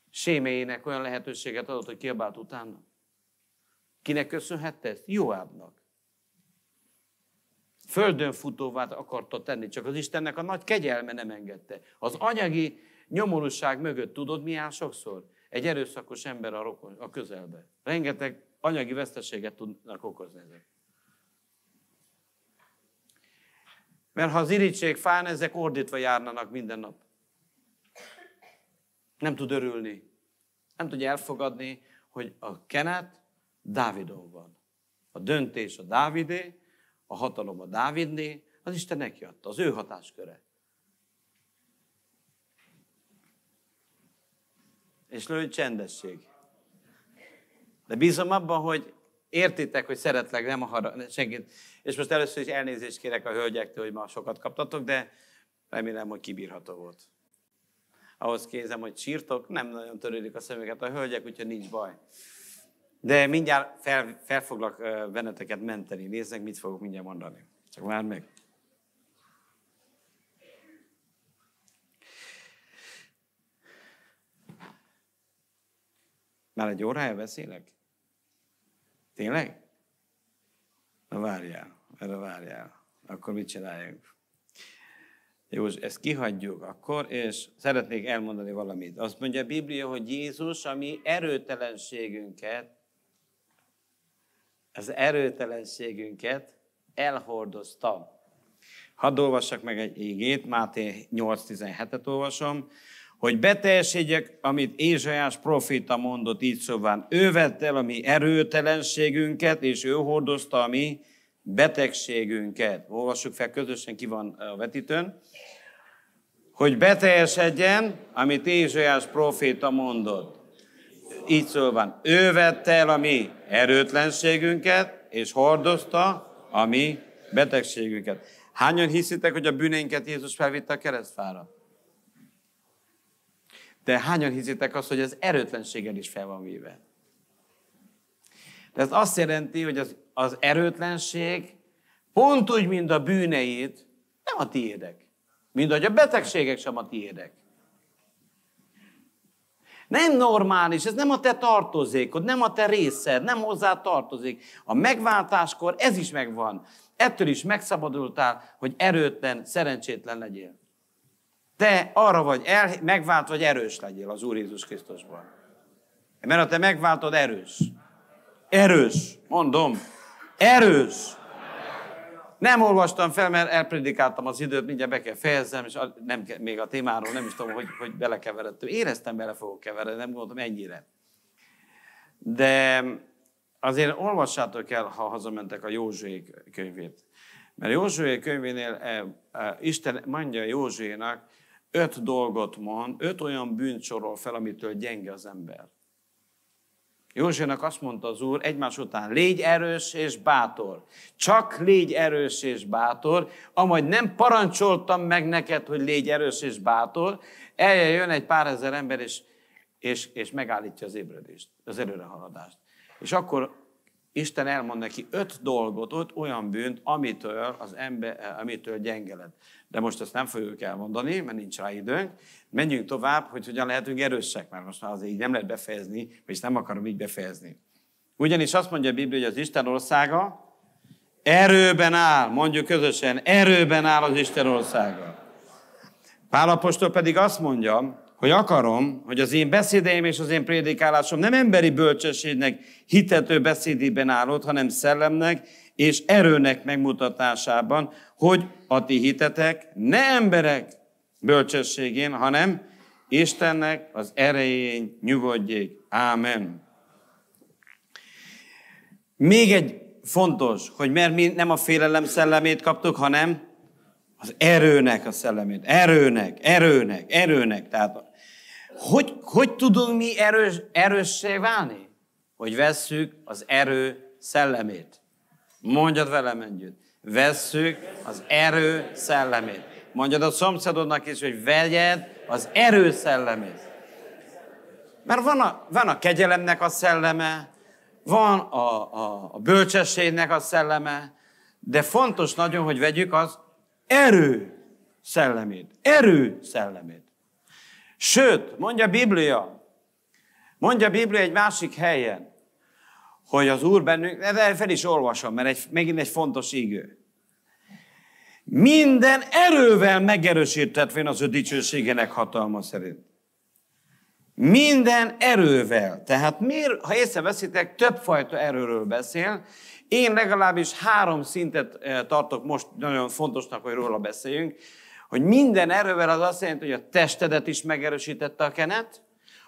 Séméjének olyan lehetőséget adott, hogy kiabált utána. Kinek köszönhette ezt? Joábnak. Földön futóvát akarta tenni, csak az Istennek a nagy kegyelme nem engedte. Az anyagi nyomorúság mögött tudod mi áll sokszor? egy erőszakos ember a, rokon, a közelbe. Rengeteg anyagi veszteséget tudnak okozni ezek. Mert ha az irítség fán, ezek ordítva járnának minden nap. Nem tud örülni. Nem tudja elfogadni, hogy a kenet Dávidon van. A döntés a Dávidé, a hatalom a Dávidné, az Isten neki adta, az ő hatásköre. és lőj csendesség. De bízom abban, hogy értitek, hogy szeretlek, nem harag, senkit. És most először is elnézést kérek a hölgyektől, hogy ma sokat kaptatok, de remélem, hogy kibírható volt. Ahhoz kézem, hogy sírtok, nem nagyon törődik a szemüket a hölgyek, úgyhogy nincs baj. De mindjárt fel, fel foglak benneteket menteni. Nézzek, mit fogok mindjárt mondani. Csak már meg. Már egy órája beszélek? Tényleg? Na várjál, erre várjál. Akkor mit csináljunk? Jó, ezt kihagyjuk akkor, és szeretnék elmondani valamit. Azt mondja a Biblia, hogy Jézus a mi erőtelenségünket, az erőtelenségünket elhordozta. Hadd olvassak meg egy ígét, Máté 8.17-et olvasom hogy beteljesítjek, amit Ézsajás profita mondott így szóván. Ő vette el a mi erőtelenségünket, és ő hordozta a mi betegségünket. Olvassuk fel közösen, ki van eh, a vetítőn. Hogy beteljesedjen, amit Ézsajás proféta mondott. Így szóval ő vette el a mi erőtlenségünket, és hordozta a mi betegségünket. Hányan hiszitek, hogy a bűneinket Jézus felvitte a keresztfára? De hányan hiszitek azt, hogy az erőtlenséggel is fel van véve? De ez azt jelenti, hogy az, az erőtlenség pont úgy, mint a bűneid, nem a tiédek. Mint ahogy a betegségek sem a tiédek. Nem normális, ez nem a te tartozékod, nem a te részed, nem hozzá tartozik. A megváltáskor ez is megvan. Ettől is megszabadultál, hogy erőtlen, szerencsétlen legyél te arra vagy el, megvált, vagy erős legyél az Úr Jézus Krisztusban. Mert ha te megváltod, erős. Erős, mondom. Erős. Nem olvastam fel, mert elpredikáltam az időt, mindjárt be kell fejeznem, és nem, még a témáról nem is tudom, hogy, hogy belekeveredtem. Éreztem, bele fogok keveredni, nem gondoltam ennyire. De azért olvassátok el, ha hazamentek a Józsué könyvét. Mert Józsué könyvénél eh, eh, Isten mondja Józsuénak, öt dolgot mond, öt olyan bűnt sorol fel, amitől gyenge az ember. Józsének azt mondta az úr egymás után, légy erős és bátor. Csak légy erős és bátor, amajd nem parancsoltam meg neked, hogy légy erős és bátor, eljön egy pár ezer ember, és, és, és megállítja az ébredést, az előrehaladást. És akkor Isten elmond neki öt dolgot, öt olyan bűnt, amitől, az ember, amitől gyenge lett. De most ezt nem fogjuk elmondani, mert nincs rá időnk. Menjünk tovább, hogy hogyan lehetünk erősek, mert most már azért így nem lehet befejezni, és nem akarom így befejezni. Ugyanis azt mondja a Biblia, hogy az Isten országa erőben áll, mondjuk közösen, erőben áll az Isten országa. Pálapostól pedig azt mondja, hogy akarom, hogy az én beszédeim és az én prédikálásom nem emberi bölcsességnek hitető beszédében állott, hanem szellemnek és erőnek megmutatásában, hogy a ti hitetek ne emberek bölcsességén, hanem Istennek az erején nyugodjék. Ámen. Még egy fontos, hogy mert mi nem a félelem szellemét kaptuk, hanem az erőnek a szellemét. Erőnek, erőnek, erőnek. Tehát hogy, hogy tudunk mi erős, erőssé válni? Hogy vesszük az erő szellemét. Mondjad velem együtt. Vesszük az erő szellemét. Mondjad a szomszédodnak is, hogy vegyed az erő szellemét. Mert van a, van a kegyelemnek a szelleme, van a, a, a bölcsességnek a szelleme, de fontos nagyon, hogy vegyük az erő szellemét. Erő szellemét. Sőt, mondja a Biblia, mondja a Biblia egy másik helyen, hogy az Úr bennünk, e, e, fel is olvasom, mert egy, megint egy fontos ígő. Minden erővel megerősítetvén az ő dicsőségének hatalma szerint. Minden erővel. Tehát miért, ha észreveszitek, többfajta erőről beszél. Én legalábbis három szintet e, tartok most nagyon fontosnak, hogy róla beszéljünk hogy minden erővel az azt jelenti, hogy a testedet is megerősítette a kenet,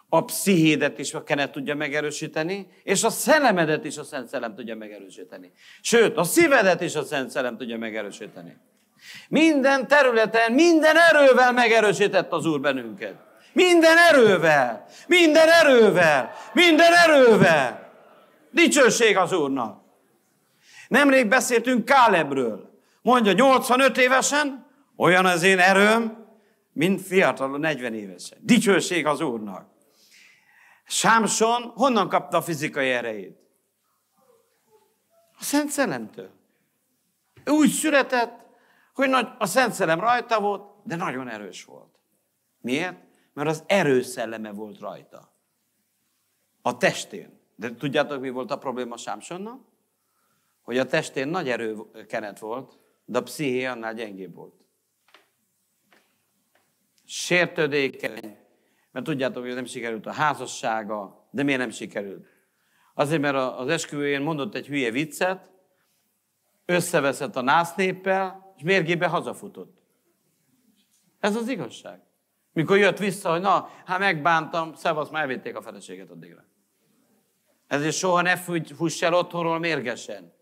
a pszichédet is a kenet tudja megerősíteni, és a szellemedet is a Szent Szellem tudja megerősíteni. Sőt, a szívedet is a Szent Szellem tudja megerősíteni. Minden területen, minden erővel megerősített az Úr bennünket. Minden erővel, minden erővel, minden erővel. Dicsőség az Úrnak. Nemrég beszéltünk Kálebről. Mondja, 85 évesen olyan az én erőm, mint fiatalon 40 évesen. Dicsőség az Úrnak. Sámson honnan kapta a fizikai erejét? A Szent Szelemtől. Ő úgy született, hogy nagy, a Szent Szelem rajta volt, de nagyon erős volt. Miért? Mert az erő szelleme volt rajta. A testén. De tudjátok, mi volt a probléma Sámsonnal? Hogy a testén nagy erőkenet volt, de a psziché annál gyengébb volt sértődékeny, mert tudjátok, hogy nem sikerült a házassága, de miért nem sikerült? Azért, mert az esküvőjén mondott egy hülye viccet, összeveszett a násznéppel, és mérgébe hazafutott. Ez az igazság. Mikor jött vissza, hogy na, hát megbántam, szevasz, már elvitték a feleséget addigra. Ezért soha ne fuss el otthonról mérgesen.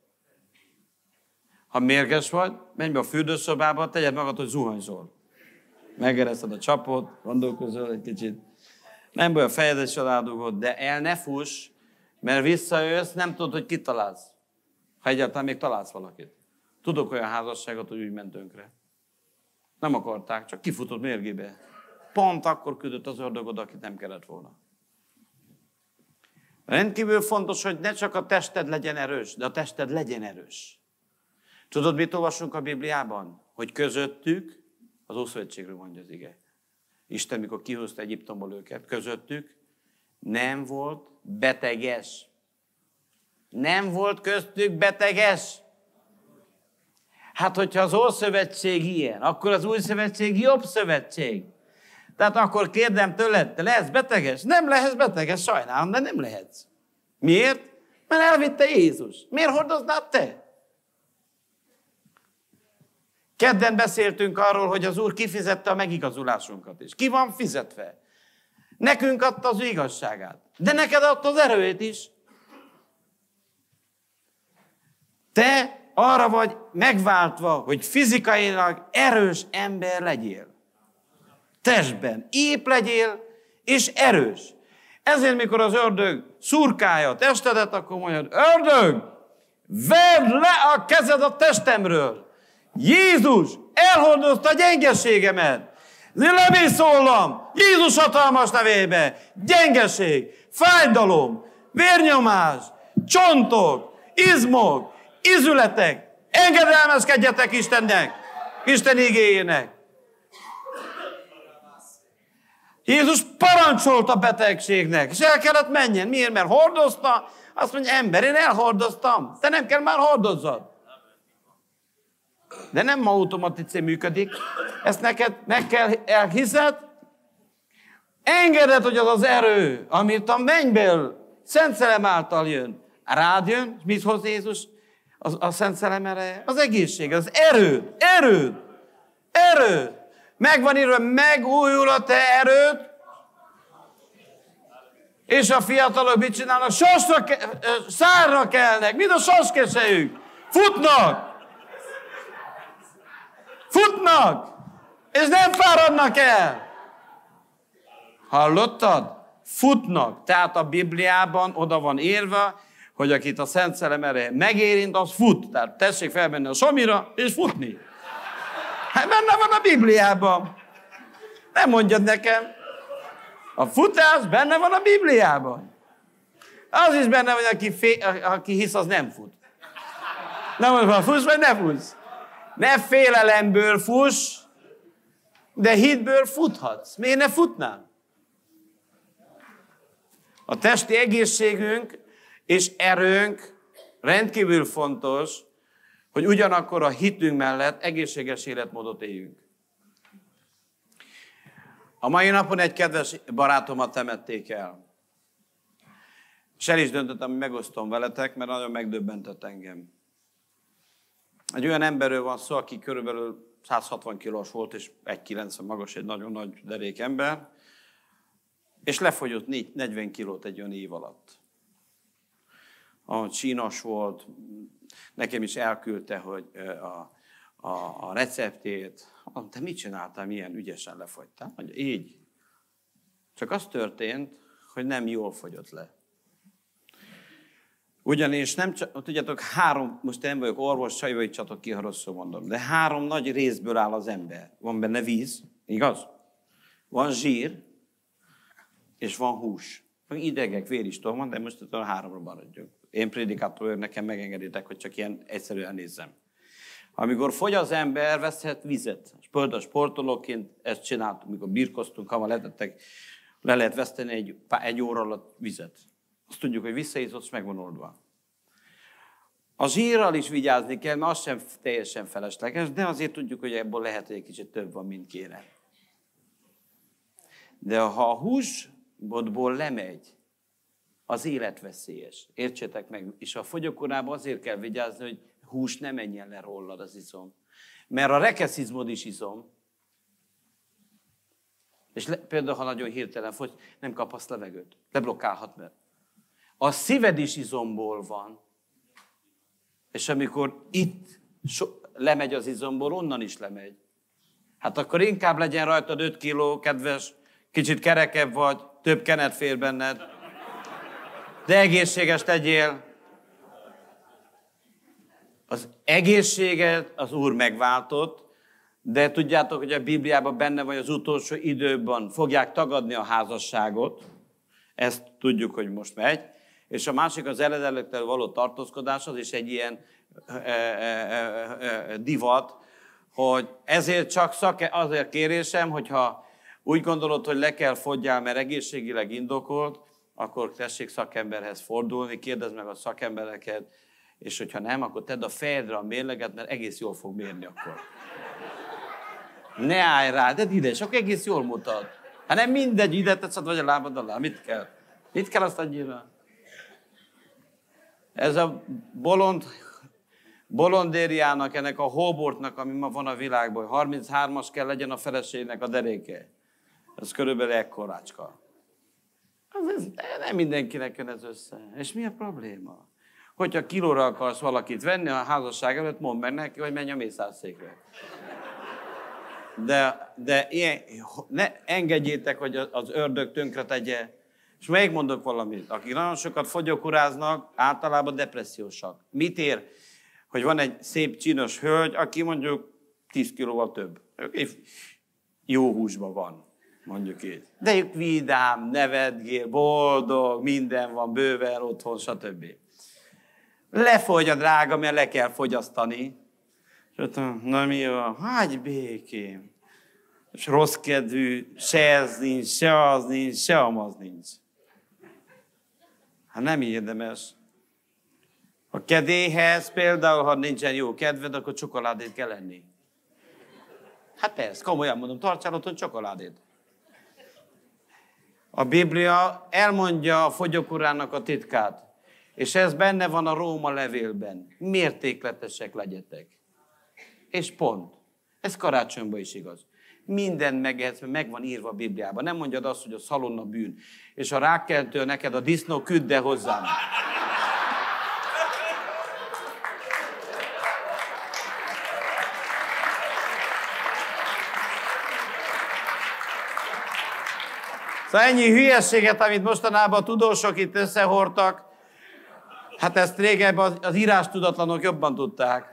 Ha mérges vagy, menj be a fürdőszobába, tegyed magad, hogy zuhanyzol megereszed a csapot, gondolkozol egy kicsit, nem baj a fejedet se dugod, de el ne fuss, mert visszajössz, nem tudod, hogy kit találsz. Ha egyáltalán még találsz valakit. Tudok olyan házasságot, hogy úgy ment tönkre. Nem akarták, csak kifutott mérgébe. Pont akkor küldött az ördögod, akit nem kellett volna. Rendkívül fontos, hogy ne csak a tested legyen erős, de a tested legyen erős. Tudod, mit olvasunk a Bibliában? Hogy közöttük az Ószövetségről mondja az ige. Isten, mikor kihozta Egyiptomból őket, közöttük nem volt beteges. Nem volt köztük beteges. Hát, hogyha az Ószövetség ilyen, akkor az Új Szövetség jobb szövetség. Tehát akkor kérdem tőled, te lehetsz beteges? Nem lehetsz beteges, sajnálom, de nem lehetsz. Miért? Mert elvitte Jézus. Miért hordoznád te? Kedden beszéltünk arról, hogy az Úr kifizette a megigazulásunkat is. Ki van fizetve? Nekünk adta az igazságát. De neked adta az erőt is. Te arra vagy megváltva, hogy fizikailag erős ember legyél. Testben ép legyél, és erős. Ezért, mikor az ördög szurkálja a testedet, akkor mondja, ördög, vedd le a kezed a testemről. Jézus elhordozta a gyengeségemet. Nem én szóllam, Jézus hatalmas nevébe. Gyengeség, fájdalom, vérnyomás, csontok, izmok, izületek. Engedelmeskedjetek Istennek, Isten igényének. Jézus parancsolt a betegségnek, és el kellett menjen. Miért? Mert hordozta. Azt mondja, ember, én elhordoztam. Te nem kell már hordozzad de nem ma automatice működik. Ezt neked meg kell elhiszed, engeded, hogy az az erő, amit a mennyből, Szent Szellem által jön, rád jön, és mit hoz Jézus? Az, a Szent Szellem ereje, az egészség, az erő erő erő. Megvan írva, megújul a te erőd, és a fiatalok mit csinálnak? Sosra ke- szárra kelnek, mint a saskesejük. Futnak! Futnak! És nem fáradnak el! Hallottad? Futnak. Tehát a Bibliában oda van írva, hogy akit a Szent Szellem erre megérint, az fut. Tehát tessék felmenni a somira, és futni. Hát benne van a Bibliában. Nem mondjad nekem. A futás benne van a Bibliában. Az is benne van, aki, fé, aki hisz, az nem fut. Nem, ha futsz, vagy ne futsz. Ne félelemből fuss, de hitből futhatsz. Miért ne futnám? A testi egészségünk és erőnk rendkívül fontos, hogy ugyanakkor a hitünk mellett egészséges életmódot éljünk. A mai napon egy kedves barátomat temették el. És el is döntöttem, hogy megosztom veletek, mert nagyon megdöbbentett engem egy olyan emberről van szó, aki körülbelül 160 kilós volt, és 1,90 magas, egy nagyon nagy derék ember, és lefogyott 4, 40 kilót egy olyan év alatt. A csínos volt, nekem is elküldte, hogy a, a, a receptét. de te mit csináltál, milyen ügyesen lefogytál? Mondja, így. Csak az történt, hogy nem jól fogyott le. Ugyanis nem csak, tudjátok, három, most én vagyok orvos, vagy csatok ki, ha rosszul mondom, de három nagy részből áll az ember. Van benne víz, igaz? Van zsír, és van hús. Van Idegek, vér is tudom, de most a háromra maradjunk. Én prédikátor vagyok, nekem megengeditek, hogy csak ilyen egyszerűen nézzem. Amikor fogy az ember, veszhet vizet. A sportolóként ezt csináltuk, mikor birkoztunk, ha letettek, le lehet veszteni egy, egy óra alatt vizet. Azt tudjuk, hogy visszaízott, és meg van oldva. A zsírral is vigyázni kell, mert az sem teljesen felesleges, de azért tudjuk, hogy ebből lehet, hogy egy kicsit több van, mint kéne. De ha a húsbotból lemegy, az élet veszélyes. Értsétek meg, és a fogyókorában azért kell vigyázni, hogy hús ne menjen le rólad az izom. Mert a rekeszizmod is izom. És le, például, ha nagyon hirtelen fogy, nem kapasz levegőt. Leblokkálhat, mert a szíved is izomból van. És amikor itt so- lemegy az izomból, onnan is lemegy. Hát akkor inkább legyen rajtad 5 kiló, kedves, kicsit kerekebb vagy, több kenet fér benned. De egészséges tegyél. Az egészséget az Úr megváltott, de tudjátok, hogy a Bibliában benne vagy az utolsó időben fogják tagadni a házasságot. Ezt tudjuk, hogy most megy és a másik az eredelektől való tartózkodás, az is egy ilyen e, e, e, divat, hogy ezért csak szake, azért kérésem, hogyha úgy gondolod, hogy le kell fogyjál, mert egészségileg indokolt, akkor tessék szakemberhez fordulni, kérdezd meg a szakembereket, és hogyha nem, akkor tedd a fejedre a mérleget, mert egész jól fog mérni akkor. Ne állj rá, de ide, sok egész jól mutat. Hát nem mindegy, ide tetszett vagy a lábad alá, mit kell? Mit kell azt annyira? Ez a bolond, bolondériának, ennek a hóbortnak, ami ma van a világban, 33-as kell legyen a feleségnek a deréke. Ez körülbelül ekkorácska. Az, ez, nem mindenkinek jön ez össze. És mi a probléma? Hogyha kilóra akarsz valakit venni a házasság előtt, mondd meg neki, hogy menj a mészárszékre. De, de ilyen, ne, engedjétek, hogy az ördög tönkre tegye és megmondok valamit, akik nagyon sokat fogyókuráznak, általában depressziósak. Mit ér, hogy van egy szép csinos hölgy, aki mondjuk 10 kilóval több. Jó húsban van, mondjuk így. De ők vidám, nevedgél, boldog, minden van, bővel, otthon, stb. Lefogy a drága, mert le kell fogyasztani. És ott, na mi van? hagyj békén. És rossz kedvű, se ez nincs, se az nincs, se amaz nincs. Hát nem érdemes. A kedélyhez például, ha nincsen jó kedved, akkor csokoládét kell enni. Hát persze, komolyan mondom, tartsál otthon csokoládét. A Biblia elmondja a fogyokurának a titkát, és ez benne van a Róma levélben. Mértékletesek legyetek. És pont. Ez karácsonyban is igaz. Minden meg, meg van írva a Bibliában. Nem mondjad azt, hogy a szalonna bűn. És a rákkeltő neked a disznó de hozzám. Szóval ennyi hülyességet, amit mostanában a tudósok itt összehortak, hát ezt régebben az írás tudatlanok jobban tudták.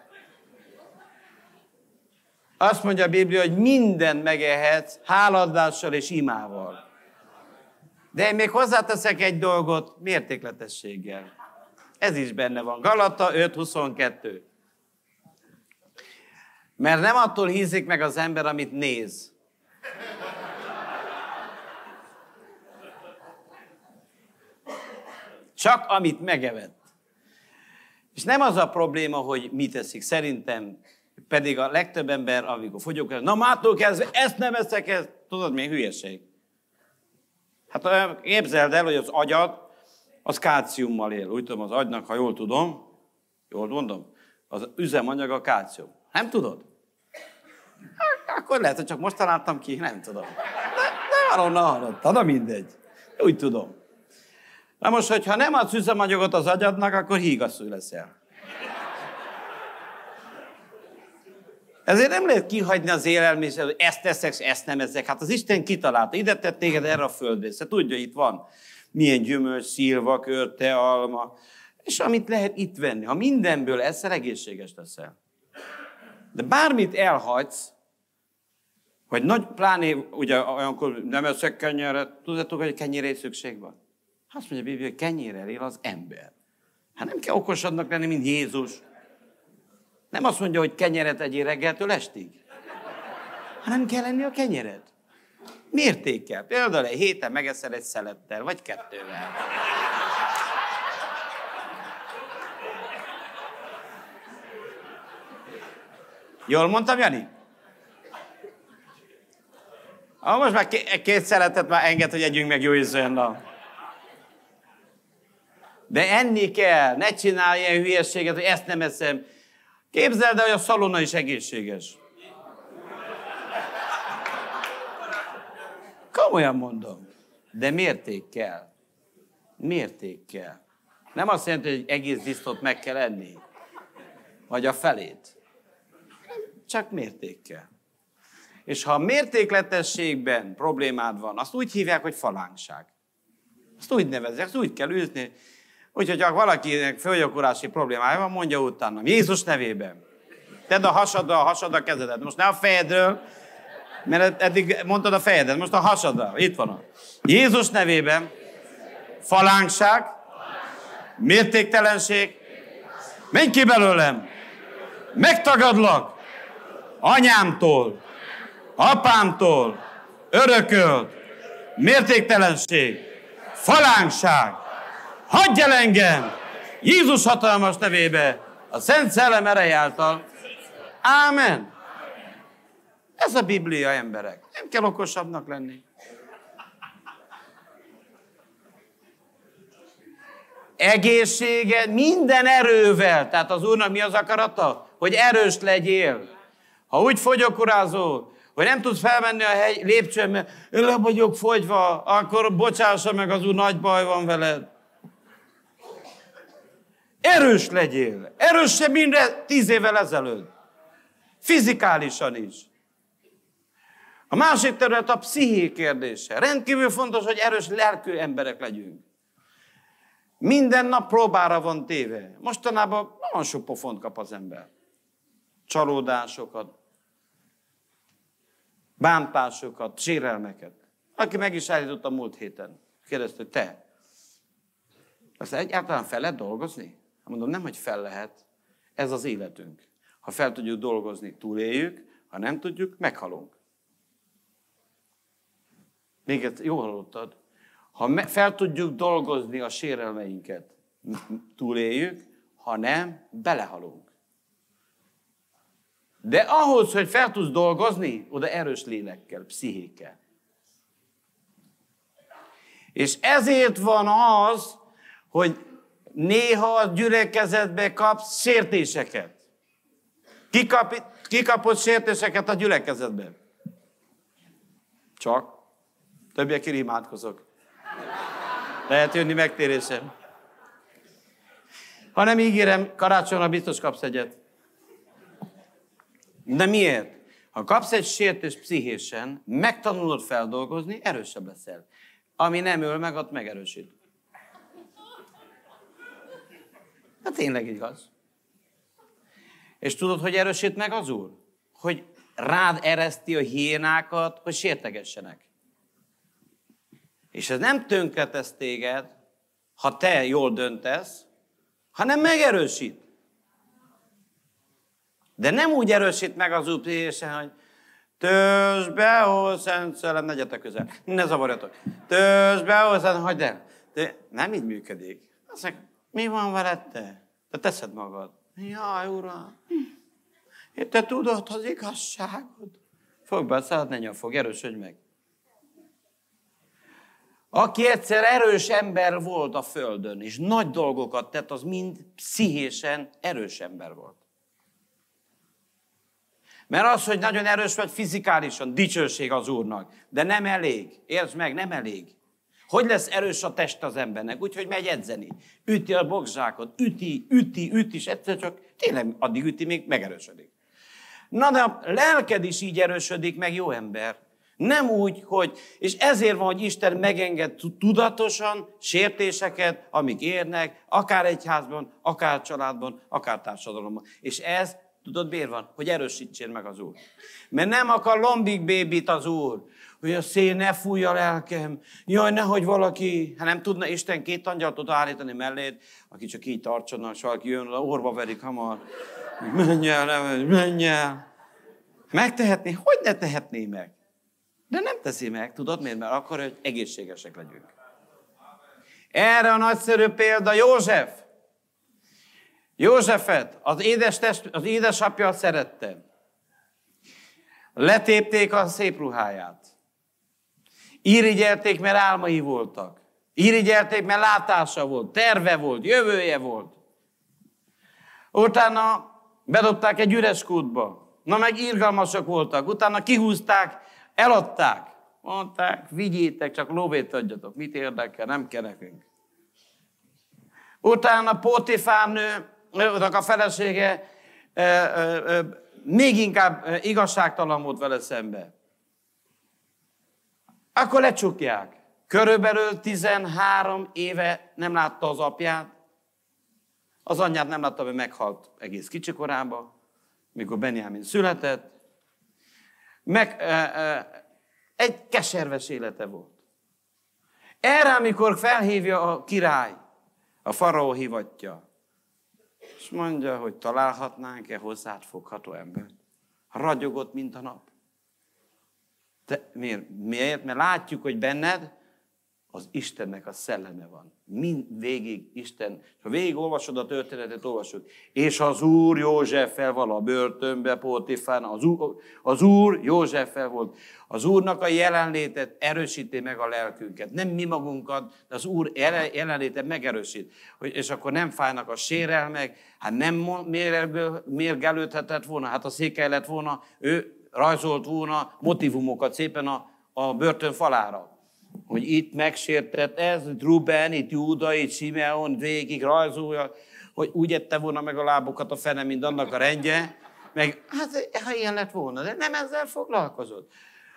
Azt mondja a Biblia, hogy minden megehetsz háladással és imával. De én még hozzáteszek egy dolgot mértékletességgel. Ez is benne van. Galata 5.22. Mert nem attól hízik meg az ember, amit néz. Csak amit megevett. És nem az a probléma, hogy mit eszik. Szerintem pedig a legtöbb ember, amikor fogyok, na mától kezdve ezt nem eszek, ez, tudod, mi hülyeség. Hát képzeld el, hogy az agyad, az kálciummal él. Úgy tudom, az agynak, ha jól tudom, jól mondom, az üzemanyag a kálcium. Nem tudod? Hát, akkor lehet, hogy csak most találtam ki, nem tudom. De, de ne hallottad, na mindegy. Úgy tudom. Na most, hogyha nem adsz üzemanyagot az agyadnak, akkor hígaszú leszel. Ezért nem lehet kihagyni az élelmiszer, hogy ezt teszek, ezt nem ezek. Hát az Isten kitalálta, ide tett téged erre a földre. Szóval tudja, itt van milyen gyümölcs, szilva, körte, alma, és amit lehet itt venni. Ha mindenből eszel, egészséges leszel. De bármit elhagysz, vagy nagy, pláné, ugye olyankor nem eszek kenyeret, tudjátok, hogy kenyéré szükség van? Azt mondja a Biblia, hogy kenyérrel él az ember. Hát nem kell okosabbnak lenni, mint Jézus. Nem azt mondja, hogy kenyeret egyél reggeltől estig, hanem kell enni a kenyeret. Mértékkel. Például egy héten megeszel egy szelettel, vagy kettővel. Jól mondtam, Jani? Ah, most már két szeletet már enged, hogy együnk meg jó ízőn. De enni kell, ne csinálj ilyen hülyeséget, hogy ezt nem eszem, Képzeld el, hogy a szalona is egészséges. Komolyan mondom. De mértékkel. Mértékkel. Nem azt jelenti, hogy egy egész disztot meg kell enni. Vagy a felét. Csak mértékkel. És ha a mértékletességben problémád van, azt úgy hívják, hogy falánkság. Azt úgy nevezek, azt úgy kell űzni, Úgyhogy ha valakinek fölgyakorási problémája van, mondja utána. Jézus nevében. Tedd a hasadra, a hasadra a kezedet. Most ne a fejedről, mert eddig mondtad a fejedet, most a hasadra. Itt van. Jézus nevében falánkság, mértéktelenség, menj ki belőlem, megtagadlak anyámtól, apámtól, örökölt, mértéktelenség, falánkság, Hagyj el engem! Jézus hatalmas nevébe, a Szent Szellem erej által. Ámen! Ez a Biblia, emberek. Nem kell okosabbnak lenni. Egészséged minden erővel. Tehát az Úrnak mi az akarata? Hogy erős legyél. Ha úgy fogyok fogyokurázol, hogy nem tudsz felmenni a lépcsőn, mert le vagyok fogyva, akkor bocsássa meg az Úr, nagy baj van veled. Erős legyél. Erősebb, mindre tíz évvel ezelőtt. Fizikálisan is. A másik terület a psziché kérdése. Rendkívül fontos, hogy erős lelkű emberek legyünk. Minden nap próbára van téve. Mostanában nagyon sok pofont kap az ember. Csalódásokat, bántásokat, sérelmeket. Aki meg is állított a múlt héten. Kérdezte, hogy te, ezt egyáltalán fel lehet dolgozni? Mondom, nem, hogy fel lehet, ez az életünk. Ha fel tudjuk dolgozni, túléljük, ha nem tudjuk, meghalunk. Még ezt jól hallottad. Ha me- fel tudjuk dolgozni a sérelmeinket, túléljük, ha nem, belehalunk. De ahhoz, hogy fel tudsz dolgozni, oda erős lélekkel, pszichékkel. És ezért van az, hogy néha a gyülekezetbe kap sértéseket. Ki, kap, ki kapott sértéseket a gyülekezetben? Csak. Többiekért imádkozok. Lehet jönni megtérésem. Ha nem ígérem, karácsonyra biztos kapsz egyet. De miért? Ha kapsz egy sértés pszichésen, megtanulod feldolgozni, erősebb leszel. Ami nem öl meg, ott megerősít. Hát tényleg igaz. És tudod, hogy erősít meg az Úr? Hogy rád ereszti a hiénákat, hogy sértegessenek. És ez nem tönkretesz téged, ha te jól döntesz, hanem megerősít. De nem úgy erősít meg az Úr hogy tőzs be, ó, Szent Szellem, ne közel, ne zavarjatok. Tőzs be, ó, Szent, hagyd el. De nem így működik. Azt mondja, mi van veled te? Te teszed magad. Jaj, uram! Te tudod az igazságot. Fog be a szállat, ne fog, erősödj meg. Aki egyszer erős ember volt a földön, és nagy dolgokat tett, az mind pszichésen erős ember volt. Mert az, hogy nagyon erős vagy fizikálisan, dicsőség az Úrnak, de nem elég. Értsd meg, nem elég. Hogy lesz erős a test az embernek? Úgyhogy megy edzeni. Üti a bokzsákot, üti, üti, üti, és egyszer csak tényleg addig üti, még megerősödik. Na de a lelked is így erősödik meg, jó ember. Nem úgy, hogy, és ezért van, hogy Isten megenged tudatosan sértéseket, amik érnek, akár egyházban, akár családban, akár társadalomban. És ez Tudod, miért van? Hogy erősítsél meg az Úr. Mert nem akar lombik bébit az Úr hogy a szél ne fújja a lelkem. Jaj, nehogy valaki, ha hát nem tudna Isten két angyalt oda állítani melléd, aki csak így tartson, és valaki jön oda, orva verik hamar. Menj el, nem, menj el. Megtehetné? Hogy ne tehetné meg? De nem teszi meg, tudod miért? Mert akkor, hogy egészségesek legyünk. Erre a nagyszerű példa József. Józsefet az, édes test, az édesapja szerette. Letépték a szép ruháját. Irigyelték, mert álmai voltak. Irigyelték, mert látása volt, terve volt, jövője volt. Utána bedobták egy üres kútba. Na meg irgalmasak voltak. Utána kihúzták, eladták. Mondták, vigyétek, csak lóvét adjatok. Mit érdekel, nem kell nekünk. Utána Pótifárnőnek a felesége még inkább igazságtalan volt vele szembe. Akkor lecsukják. Körülbelül 13 éve nem látta az apját, az anyját nem látta, mert meghalt egész kicsi korában, mikor Benjamin született. Meg, ö, ö, egy keserves élete volt. Erre, amikor felhívja a király, a faraó hivatja, és mondja, hogy találhatnánk-e hozzád fogható embert. Ragyogott, mint a nap. Te, miért? miért? Mert látjuk, hogy benned az Istennek a szelleme van. Mind végig Isten. Ha végig olvasod a történetet, olvasod. És az Úr Józseffel van a börtönbe, Pótifán, az Úr, az úr Józseffel volt. Az Úrnak a jelenlétet erősíti meg a lelkünket. Nem mi magunkat, de az Úr jelenlétet megerősít. És akkor nem fájnak a sérelmek, hát nem mérgelődhetett volna, hát a székely lett volna, ő rajzolt volna motivumokat szépen a, a börtön falára. Hogy itt megsértett ez, itt Ruben, itt Júda, itt Simeon, végig rajzolja, hogy úgy ette volna meg a lábokat a fene, mint annak a rendje, meg hát ha ilyen lett volna, de nem ezzel foglalkozott,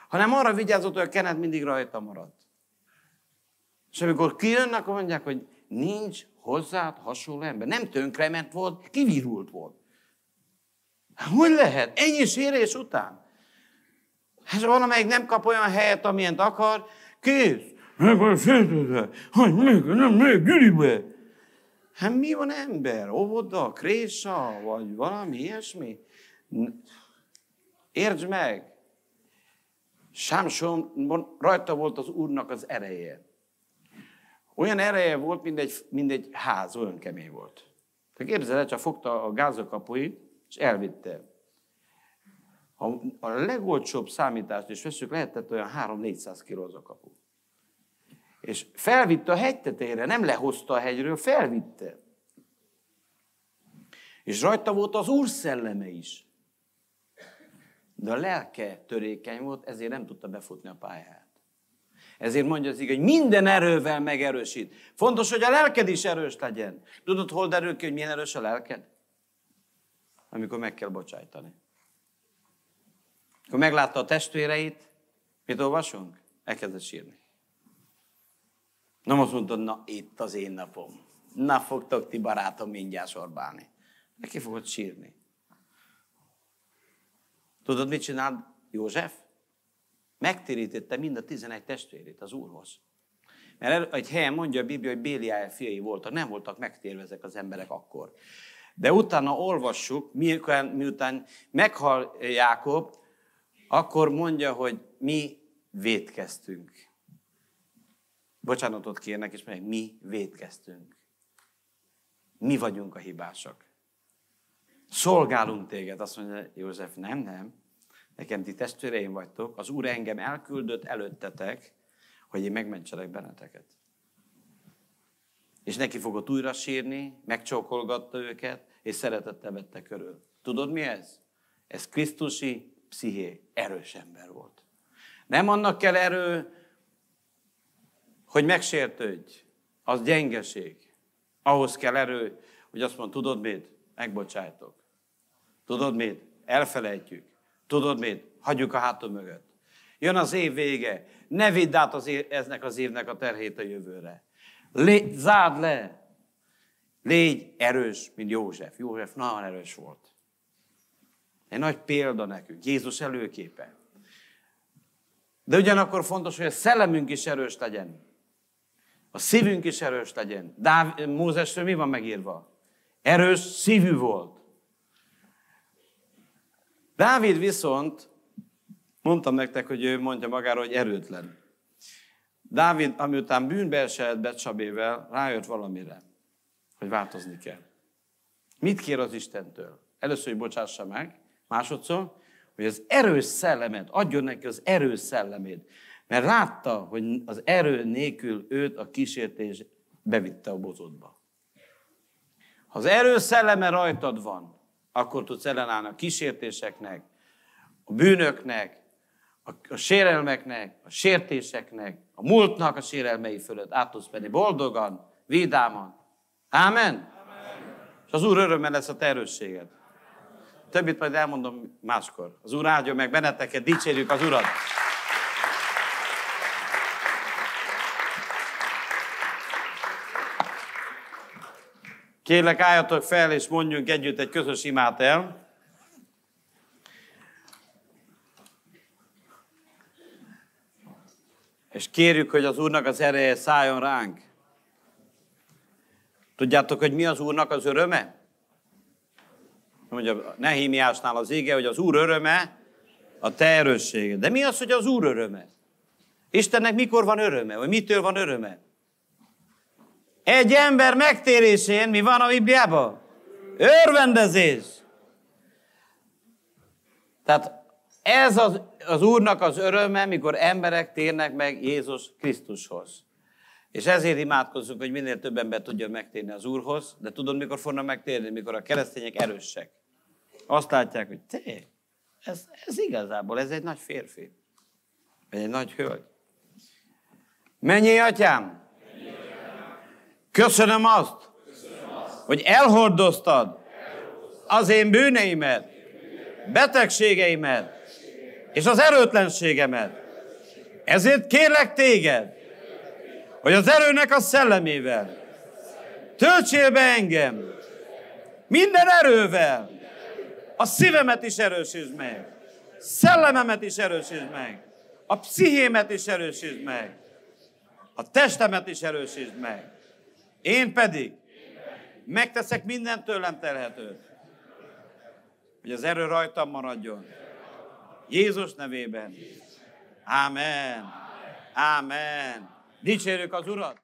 hanem arra vigyázott, hogy a kenet mindig rajta maradt. És amikor kijönnek, akkor mondják, hogy nincs hozzád hasonló ember. Nem tönkrement volt, kivirult volt. Hogy lehet? Ennyi sérés után és hát valamelyik nem kap olyan helyet, amilyent akar, kész. Meg van sétőző, hogy még, nem, még, gyűlibe. Hát mi van ember? Óvoda, krésa, vagy valami ilyesmi? Értsd meg! Sámson rajta volt az úrnak az ereje. Olyan ereje volt, mint egy, mint egy ház, olyan kemény volt. Te képzeld csak fogta a gázokapuit, és elvitte a, a legolcsóbb számítást is veszük, lehetett olyan 3-400 kiló az a kapu. És felvitte a hegy tetejére, nem lehozta a hegyről, felvitte. És rajta volt az Úr szelleme is. De a lelke törékeny volt, ezért nem tudta befutni a pályát. Ezért mondja az igaz, hogy minden erővel megerősít. Fontos, hogy a lelked is erős legyen. Tudod, hol derül ki, hogy milyen erős a lelked? Amikor meg kell bocsájtani akkor meglátta a testvéreit, mit olvasunk? Elkezdett sírni. Nem azt mondta, na itt az én napom. Na fogtok ti barátom mindjárt sorbálni. Neki fogod sírni. Tudod, mit csinált József? Megtérítette mind a tizenegy testvérét az úrhoz. Mert egy helyen mondja a Biblia, hogy Béliája fiai voltak, nem voltak megtérve ezek az emberek akkor. De utána olvassuk, miután, miután meghal Jákob, akkor mondja, hogy mi védkeztünk. Bocsánatot kérnek, és mondják, mi védkeztünk. Mi vagyunk a hibásak. Szolgálunk téged, azt mondja József, nem, nem. Nekem ti testvéreim vagytok, az Úr engem elküldött előttetek, hogy én megmentselek benneteket. És neki fogott újra sírni, megcsókolgatta őket, és szeretettel vette körül. Tudod mi ez? Ez Krisztusi psziché erős ember volt. Nem annak kell erő, hogy megsértődj, az gyengeség. Ahhoz kell erő, hogy azt mond, tudod mit? Megbocsájtok. Tudod mit? Elfelejtjük. Tudod mit? Hagyjuk a hátam mögött. Jön az év vége. Ne vidd át az év, eznek az évnek a terhét a jövőre. Lé, zárd le. Légy erős, mint József. József nagyon erős volt. Egy nagy példa nekünk, Jézus előképe. De ugyanakkor fontos, hogy a szellemünk is erős legyen. A szívünk is erős legyen. Dáv, Mózesről mi van megírva? Erős szívű volt. Dávid viszont, mondtam nektek, hogy ő mondja magára, hogy erőtlen. Dávid, amiután bűnbe esett Becsabével, rájött valamire, hogy változni kell. Mit kér az Istentől? Először, hogy bocsássa meg, Másodszor, hogy az erős szellemet, adjon neki az erős szellemét. Mert látta, hogy az erő nélkül őt a kísértés bevitte a bozotba. Ha az erős szelleme rajtad van, akkor tudsz ellenállni a kísértéseknek, a bűnöknek, a, a sérelmeknek, a sértéseknek, a múltnak a sérelmei fölött át tudsz menni boldogan, vidáman. Amen? Ámen. És az Úr örömmel lesz a te erősséged többit majd elmondom máskor. Az Úr áldjon meg benneteket, dicsérjük az Urat! Kérlek, álljatok fel, és mondjunk együtt egy közös imát el. És kérjük, hogy az Úrnak az ereje szálljon ránk. Tudjátok, hogy mi az Úrnak az öröme? mondja Nehémiásnál az ége, hogy az Úr öröme a te erősséged. De mi az, hogy az Úr öröme? Istennek mikor van öröme, vagy mitől van öröme? Egy ember megtérésén mi van a Bibliában? Örvendezés. Tehát ez az, az Úrnak az öröme, mikor emberek térnek meg Jézus Krisztushoz. És ezért imádkozunk, hogy minél több ember tudjon megtérni az Úrhoz, de tudod, mikor fognak megtérni, mikor a keresztények erősek. Azt látják, hogy te, ez, ez igazából, ez egy nagy férfi. Vagy egy nagy hölgy. Mennyi atyám? Mennyi, atyám. Köszönöm azt, Köszönöm azt hogy elhordoztad, elhordoztad az én bűneimet, bűneimet betegségeimet, betegségeimet és az erőtlenségemet. Ezért kérlek téged, hogy az erőnek a szellemével töltsél be engem minden erővel, a szívemet is erősítsd meg. Szellememet is erősítsd meg. A pszichémet is erősítsd meg. A testemet is erősítsd meg. Én pedig megteszek mindent tőlem telhetőt, hogy az erő rajtam maradjon. Jézus nevében. Ámen. Ámen. Dicsérjük az Urat!